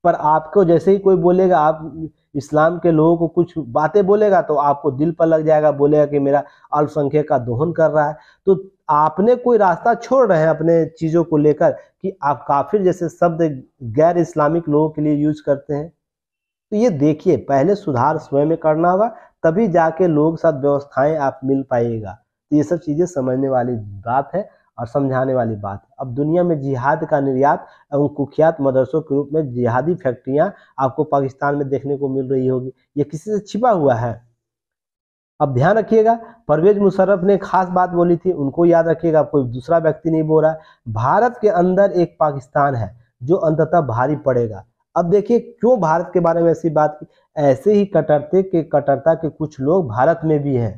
Speaker 1: पर आपको जैसे ही कोई बोलेगा आप इस्लाम के लोगों को कुछ बातें बोलेगा तो आपको दिल पर लग जाएगा बोलेगा कि मेरा अल्पसंख्यक का दोहन कर रहा है तो आपने कोई रास्ता छोड़ रहे हैं अपने चीज़ों को लेकर कि आप काफिर जैसे शब्द गैर इस्लामिक लोगों के लिए यूज करते हैं तो ये देखिए पहले सुधार स्वयं में करना होगा तभी जाके लोग साथ व्यवस्थाएं आप मिल पाएगा तो ये सब चीज़ें समझने वाली बात है और समझाने वाली बात है अब दुनिया में जिहाद का निर्यात एवं कुख्यात मदरसों के रूप में जिहादी फैक्ट्रियां आपको पाकिस्तान में देखने को मिल रही होगी ये किसी से छिपा हुआ है अब ध्यान रखिएगा परवेज मुशर्रफ ने खास बात बोली थी उनको याद रखिएगा कोई दूसरा व्यक्ति नहीं बोल रहा है भारत के अंदर एक पाकिस्तान है जो अंततः भारी पड़ेगा अब देखिए क्यों भारत के बारे में ऐसी बात की ऐसे ही कटरते के कटरता के कुछ लोग भारत में भी हैं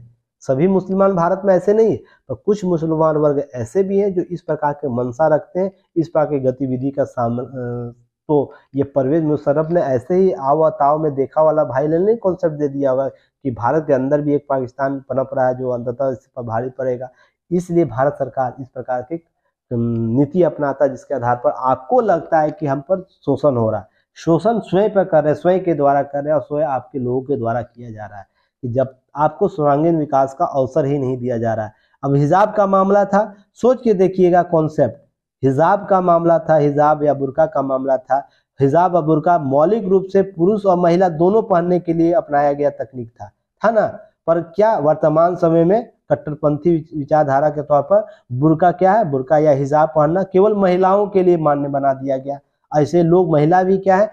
Speaker 1: सभी मुसलमान भारत में ऐसे नहीं पर कुछ मुसलमान वर्ग ऐसे भी हैं जो इस प्रकार के मनसा रखते हैं इस प्रकार की गतिविधि का सामना तो ये परवेज मुशर्रफ ने ऐसे ही आव ताव में देखा वाला भाई ने नहीं कॉन्सेप्ट दे दिया हुआ कि भारत के अंदर भी एक पाकिस्तान पनप रहा है जो अंततः इस पर भारी पड़ेगा इसलिए भारत सरकार इस प्रकार की नीति अपनाता है जिसके आधार पर आपको लगता है कि हम पर शोषण हो रहा है शोषण स्वयं पर कर रहे हैं स्वयं के द्वारा कर रहे हैं और स्वयं आपके लोगों के द्वारा किया जा रहा है कि जब आपको सर्वांगीण विकास का अवसर ही नहीं दिया जा रहा है अब हिजाब का मामला था सोच के देखिएगा कॉन्सेप्ट हिजाब का मामला था हिजाब या बुरका का मामला था हिजाब और बुरका मौलिक रूप से पुरुष और महिला दोनों पहनने के लिए अपनाया गया तकनीक था है ना पर क्या वर्तमान समय में कट्टरपंथी विचारधारा के तौर पर बुरका क्या है बुरका या हिजाब पहनना केवल महिलाओं के लिए मान्य बना दिया गया ऐसे लोग महिला भी क्या है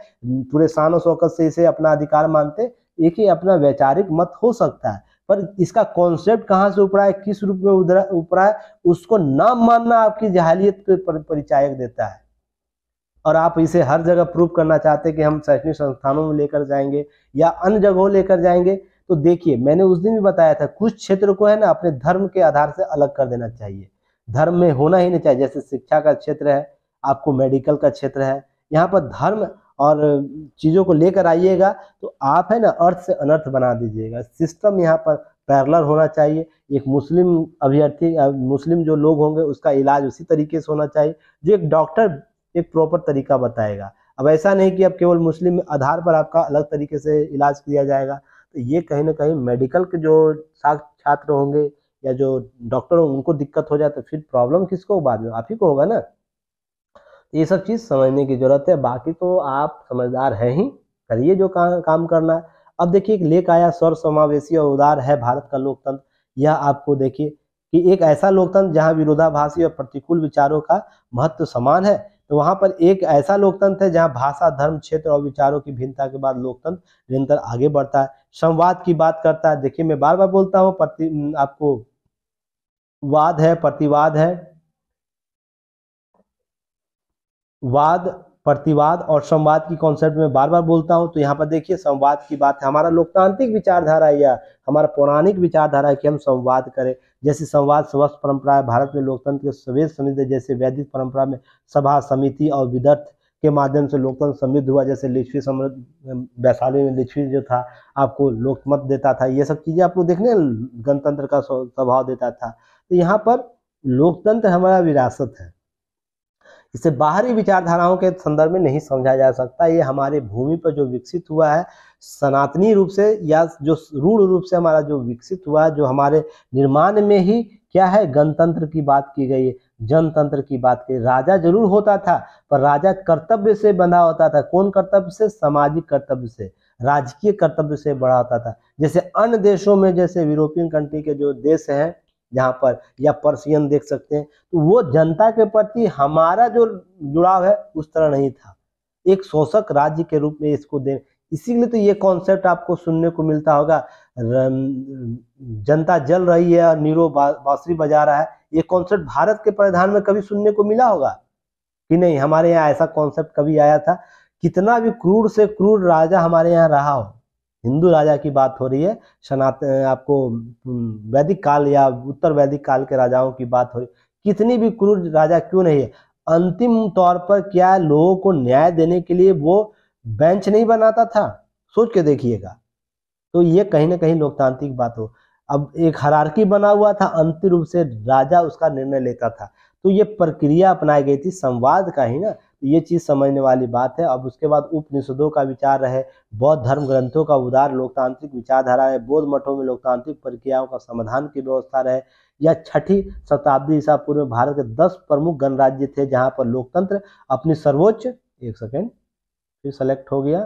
Speaker 1: पूरे शान शौकत से इसे अपना अधिकार मानते एक ही अपना वैचारिक मत हो सकता है पर इसका कॉन्सेप्ट कहाँ से उपरा है किस रूप में उधर उपरा है उसको ना मानना आपकी जहालियत को परिचायक देता है और आप इसे हर जगह प्रूव करना चाहते हैं कि हम शैक्षणिक संस्थानों में लेकर जाएंगे या अन्य जगहों लेकर जाएंगे तो देखिए मैंने उस दिन भी बताया था कुछ क्षेत्र को है ना अपने धर्म के आधार से अलग कर देना चाहिए धर्म में होना ही नहीं चाहिए जैसे शिक्षा का क्षेत्र है आपको मेडिकल का क्षेत्र है यहाँ पर धर्म और चीज़ों को लेकर आइएगा तो आप है ना अर्थ से अनर्थ बना दीजिएगा सिस्टम यहाँ पर पैरलर होना चाहिए एक मुस्लिम अभ्यर्थी मुस्लिम जो लोग होंगे उसका इलाज उसी तरीके से होना चाहिए जो एक डॉक्टर एक प्रॉपर तरीका बताएगा अब ऐसा नहीं कि अब केवल मुस्लिम आधार पर आपका अलग तरीके से इलाज किया जाएगा तो ये कहीं ना कहीं मेडिकल के जो छात्र होंगे या जो डॉक्टर होंगे उनको दिक्कत हो जाए तो फिर प्रॉब्लम किसको बाद में आप ही को होगा ना ये सब चीज़ समझने की ज़रूरत है बाकी तो आप समझदार हैं ही करिए जो का, काम करना है अब देखिए एक लेख आया स्वर समावेशी और उदार है भारत का लोकतंत्र यह आपको देखिए कि एक ऐसा लोकतंत्र जहाँ विरोधाभासी और प्रतिकूल विचारों का महत्व समान है तो वहाँ पर एक ऐसा लोकतंत्र है जहाँ भाषा धर्म क्षेत्र और विचारों की भिन्नता के बाद लोकतंत्र निरंतर आगे बढ़ता है संवाद की बात करता है देखिए मैं बार बार बोलता हूँ आपको वाद है प्रतिवाद है वाद प्रतिवाद और संवाद की कॉन्सेप्ट में बार बार बोलता हूँ तो यहाँ पर देखिए संवाद की बात है हमारा लोकतांत्रिक विचारधारा या हमारा पौराणिक विचारधारा है कि हम संवाद करें जैसे संवाद स्वस्थ परंपरा है भारत में लोकतंत्र के सवेद समृद्ध जैसे वैदिक परंपरा में सभा समिति और विदर्थ के माध्यम से लोकतंत्र समृद्ध हुआ जैसे लिच्छवी समृद्ध वैशाली में लिच्छवी जो था आपको लोकमत देता था ये सब चीज़ें आपको देखने गणतंत्र का स्वभाव देता था तो यहाँ पर लोकतंत्र हमारा विरासत है इसे बाहरी विचारधाराओं के संदर्भ में नहीं समझा जा सकता ये हमारे भूमि पर जो विकसित हुआ है सनातनी रूप से या जो रूढ़ रूप से हमारा जो विकसित हुआ है जो हमारे निर्माण में ही क्या है गणतंत्र की बात की गई है जनतंत्र की बात की राजा जरूर होता था पर राजा कर्तव्य से बंधा होता था कौन कर्तव्य से सामाजिक कर्तव्य से राजकीय कर्तव्य से बड़ा होता था जैसे अन्य देशों में जैसे यूरोपियन कंट्री के जो देश हैं यहाँ पर या पर्सियन देख सकते हैं तो वो जनता के प्रति हमारा जो जुड़ाव है उस तरह नहीं था एक शोषक राज्य के रूप में इसको दे इसीलिए तो ये कॉन्सेप्ट आपको सुनने को मिलता होगा जनता जल रही है और नीरो बा, बांसुरी बजा रहा है ये कॉन्सेप्ट भारत के प्रधान में कभी सुनने को मिला होगा कि नहीं हमारे यहाँ ऐसा कॉन्सेप्ट कभी आया था कितना भी क्रूर से क्रूर राजा हमारे यहाँ रहा हो हिंदू राजा की बात हो रही है सनात आपको वैदिक काल या उत्तर वैदिक काल के राजाओं की बात हो रही कितनी भी क्रूर राजा क्यों नहीं है अंतिम तौर पर क्या लोगों को न्याय देने के लिए वो बेंच नहीं बनाता था सोच के देखिएगा तो ये कहीं ना कहीं लोकतांत्रिक बात हो अब एक हरारकी बना हुआ था अंतिम रूप से राजा उसका निर्णय लेता था तो ये प्रक्रिया अपनाई गई थी संवाद का ही ना ये चीज़ समझने वाली बात है अब उसके बाद उपनिषदों का विचार रहे बौद्ध धर्म ग्रंथों का उदार लोकतांत्रिक विचारधारा है बौद्ध मठों में लोकतांत्रिक प्रक्रियाओं का समाधान की व्यवस्था रहे या छठी शताब्दी ईसा पूर्व में भारत के दस प्रमुख गणराज्य थे जहाँ पर लोकतंत्र अपनी सर्वोच्च एक सेकेंड फिर सेलेक्ट हो गया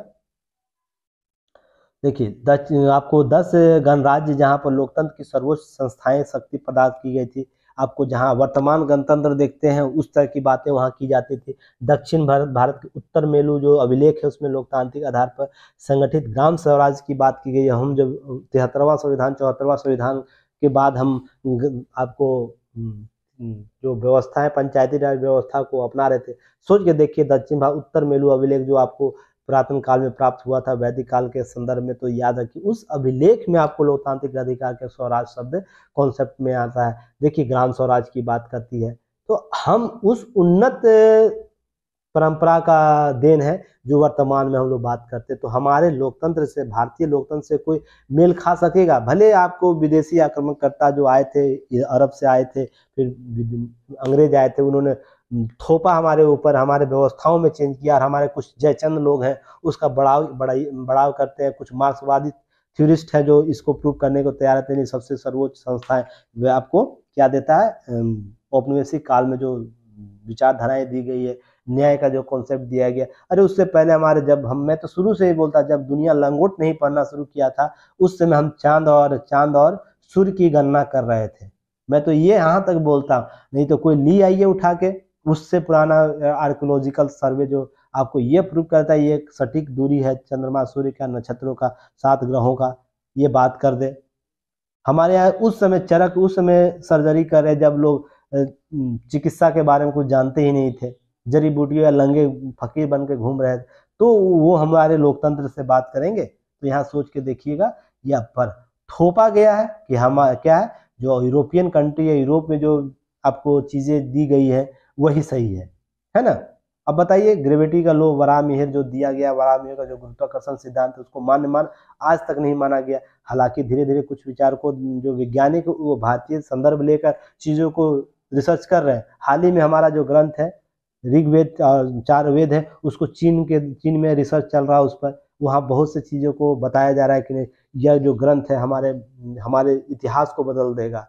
Speaker 1: देखिए दस आपको दस गणराज्य जहाँ पर लोकतंत्र की सर्वोच्च संस्थाएं शक्ति प्रदान की गई थी आपको जहाँ वर्तमान गणतंत्र देखते हैं उस तरह की बातें वहाँ की जाती थी दक्षिण भारत भारत के उत्तर मेलू जो अभिलेख है उसमें लोकतांत्रिक आधार पर संगठित ग्राम स्वराज की बात की गई है हम जब तिहत्तरवां संविधान चौहत्तरवां संविधान के बाद हम आपको जो व्यवस्था है पंचायती राज व्यवस्था को अपना रहे थे सोच के देखिए दक्षिण भारत उत्तर मेलू अभिलेख जो आपको पुरातन काल में प्राप्त हुआ था वैदिक काल के संदर्भ में तो याद रखिए उस अभिलेख में आपको लोकतांत्रिक अधिकार के स्वराज शब्द कॉन्सेप्ट में आता है देखिए ग्राम स्वराज की बात करती है तो हम उस उन्नत परंपरा का देन है जो वर्तमान में हम लोग बात करते हैं तो हमारे लोकतंत्र से भारतीय लोकतंत्र से कोई मेल खा सकेगा भले आपको विदेशी आक्रमणकर्ता जो आए थे अरब से आए थे फिर अंग्रेज आए थे उन्होंने थोपा हमारे ऊपर हमारे व्यवस्थाओं में चेंज किया और हमारे कुछ जयचंद लोग हैं उसका बढ़ाव बढ़ाई बढ़ाव करते हैं कुछ मार्क्सवादी थ्यूरिस्ट हैं जो इसको प्रूव करने को तैयार रहते हैं सबसे सर्वोच्च संस्थाएं वे आपको क्या देता है औपनिवेशिक काल में जो विचारधाराएं दी गई है न्याय का जो कॉन्सेप्ट दिया गया अरे उससे पहले हमारे जब हम मैं तो शुरू से ही बोलता जब दुनिया लंगोट नहीं पढ़ना शुरू किया था उस समय हम चांद और चांद और सूर्य की गणना कर रहे थे मैं तो ये यहाँ तक बोलता हूँ नहीं तो कोई ली आइए उठा के उससे पुराना आर्कोलॉजिकल सर्वे जो आपको ये प्रूव करता है ये सटीक दूरी है चंद्रमा सूर्य का नक्षत्रों का सात ग्रहों का ये बात कर दे हमारे यहाँ उस समय चरक उस समय सर्जरी कर रहे जब लोग चिकित्सा के बारे में कुछ जानते ही नहीं थे जड़ी बूटी या लंगे फकीर बन के घूम रहे तो वो हमारे लोकतंत्र से बात करेंगे तो यहाँ सोच के देखिएगा यह पर थोपा गया है कि हम क्या है जो यूरोपियन कंट्री है यूरोप में जो आपको चीज़ें दी गई है वही सही है है ना अब बताइए ग्रेविटी का लो वरा मिहिर जो दिया गया वरा मिहिर का जो गुरुत्वाकर्षण सिद्धांत है उसको मान्य मान आज तक नहीं माना गया हालांकि धीरे धीरे कुछ विचार को जो वैज्ञानिक वो भारतीय संदर्भ लेकर चीज़ों को रिसर्च कर रहे हैं हाल ही में हमारा जो ग्रंथ है ऋग्वेद और चार वेद है उसको चीन के चीन में रिसर्च चल रहा है उस पर वहाँ बहुत से चीज़ों को बताया जा रहा है कि नहीं यह जो ग्रंथ है हमारे हमारे इतिहास को बदल देगा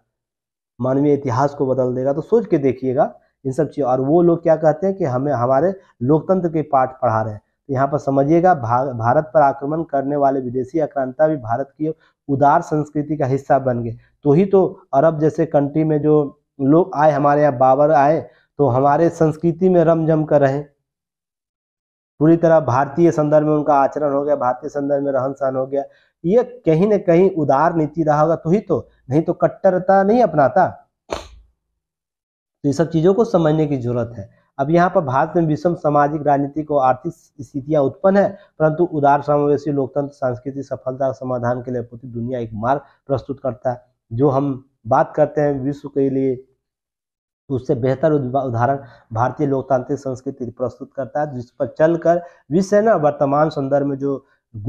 Speaker 1: मानवीय इतिहास को बदल देगा तो सोच के देखिएगा इन सब चीज़ और वो लोग क्या कहते हैं कि हमें हमारे लोकतंत्र के पाठ पढ़ा रहे हैं तो यहाँ पर समझिएगा भा, भारत पर आक्रमण करने वाले विदेशी आक्रांता भी भारत की उदार संस्कृति का हिस्सा बन गए तो ही तो अरब जैसे कंट्री में जो लोग आए हमारे यहाँ बाबर आए तो हमारे संस्कृति में जम कर रहे पूरी तरह भारतीय संदर्भ में उनका आचरण हो गया भारतीय संदर्भ में रहन सहन हो गया ये कहीं ना कहीं उदार नीति रहा होगा तो ही तो नहीं तो कट्टरता नहीं अपनाता तो ये सब चीज़ों को समझने की जरूरत है अब यहाँ पर भारत में विषम सामाजिक राजनीतिक और आर्थिक स्थितियाँ उत्पन्न है परंतु उदार समावेशी लोकतंत्र सांस्कृतिक सफलता समाधान के लिए पूरी दुनिया एक मार्ग प्रस्तुत करता है जो हम बात करते हैं विश्व के लिए उससे बेहतर उदाहरण भारतीय लोकतांत्रिक संस्कृति प्रस्तुत करता है जिस पर चलकर विश्व ना वर्तमान संदर्भ में जो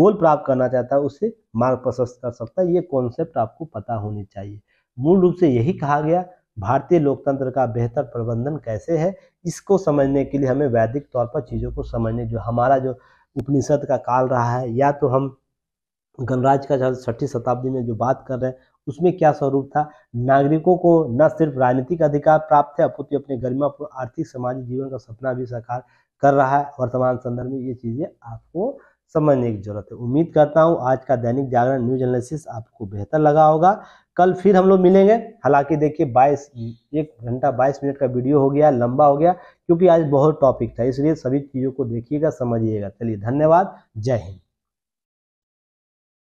Speaker 1: गोल प्राप्त करना चाहता है उसे मार्ग प्रशस्त कर सकता है ये कॉन्सेप्ट आपको पता होनी चाहिए मूल रूप से यही कहा गया भारतीय लोकतंत्र का बेहतर प्रबंधन कैसे है इसको समझने के लिए हमें वैदिक तौर पर चीज़ों को समझने जो हमारा जो उपनिषद का काल रहा है या तो हम गणराज का छठी शताब्दी में जो बात कर रहे हैं उसमें क्या स्वरूप था नागरिकों को न सिर्फ राजनीतिक अधिकार प्राप्त है अपितु अपने गरिमापूर्ण आर्थिक सामाजिक जीवन का सपना भी साकार कर रहा है वर्तमान संदर्भ में ये चीज़ें आपको समझने की जरूरत है उम्मीद करता हूँ आज का दैनिक जागरण न्यूज एनालिसिस आपको बेहतर लगा होगा कल फिर हम लोग मिलेंगे हालांकि देखिए 22 एक घंटा 22 मिनट का वीडियो हो गया लंबा हो गया क्योंकि आज बहुत टॉपिक था इसलिए सभी चीज़ों को देखिएगा समझिएगा चलिए धन्यवाद जय हिंद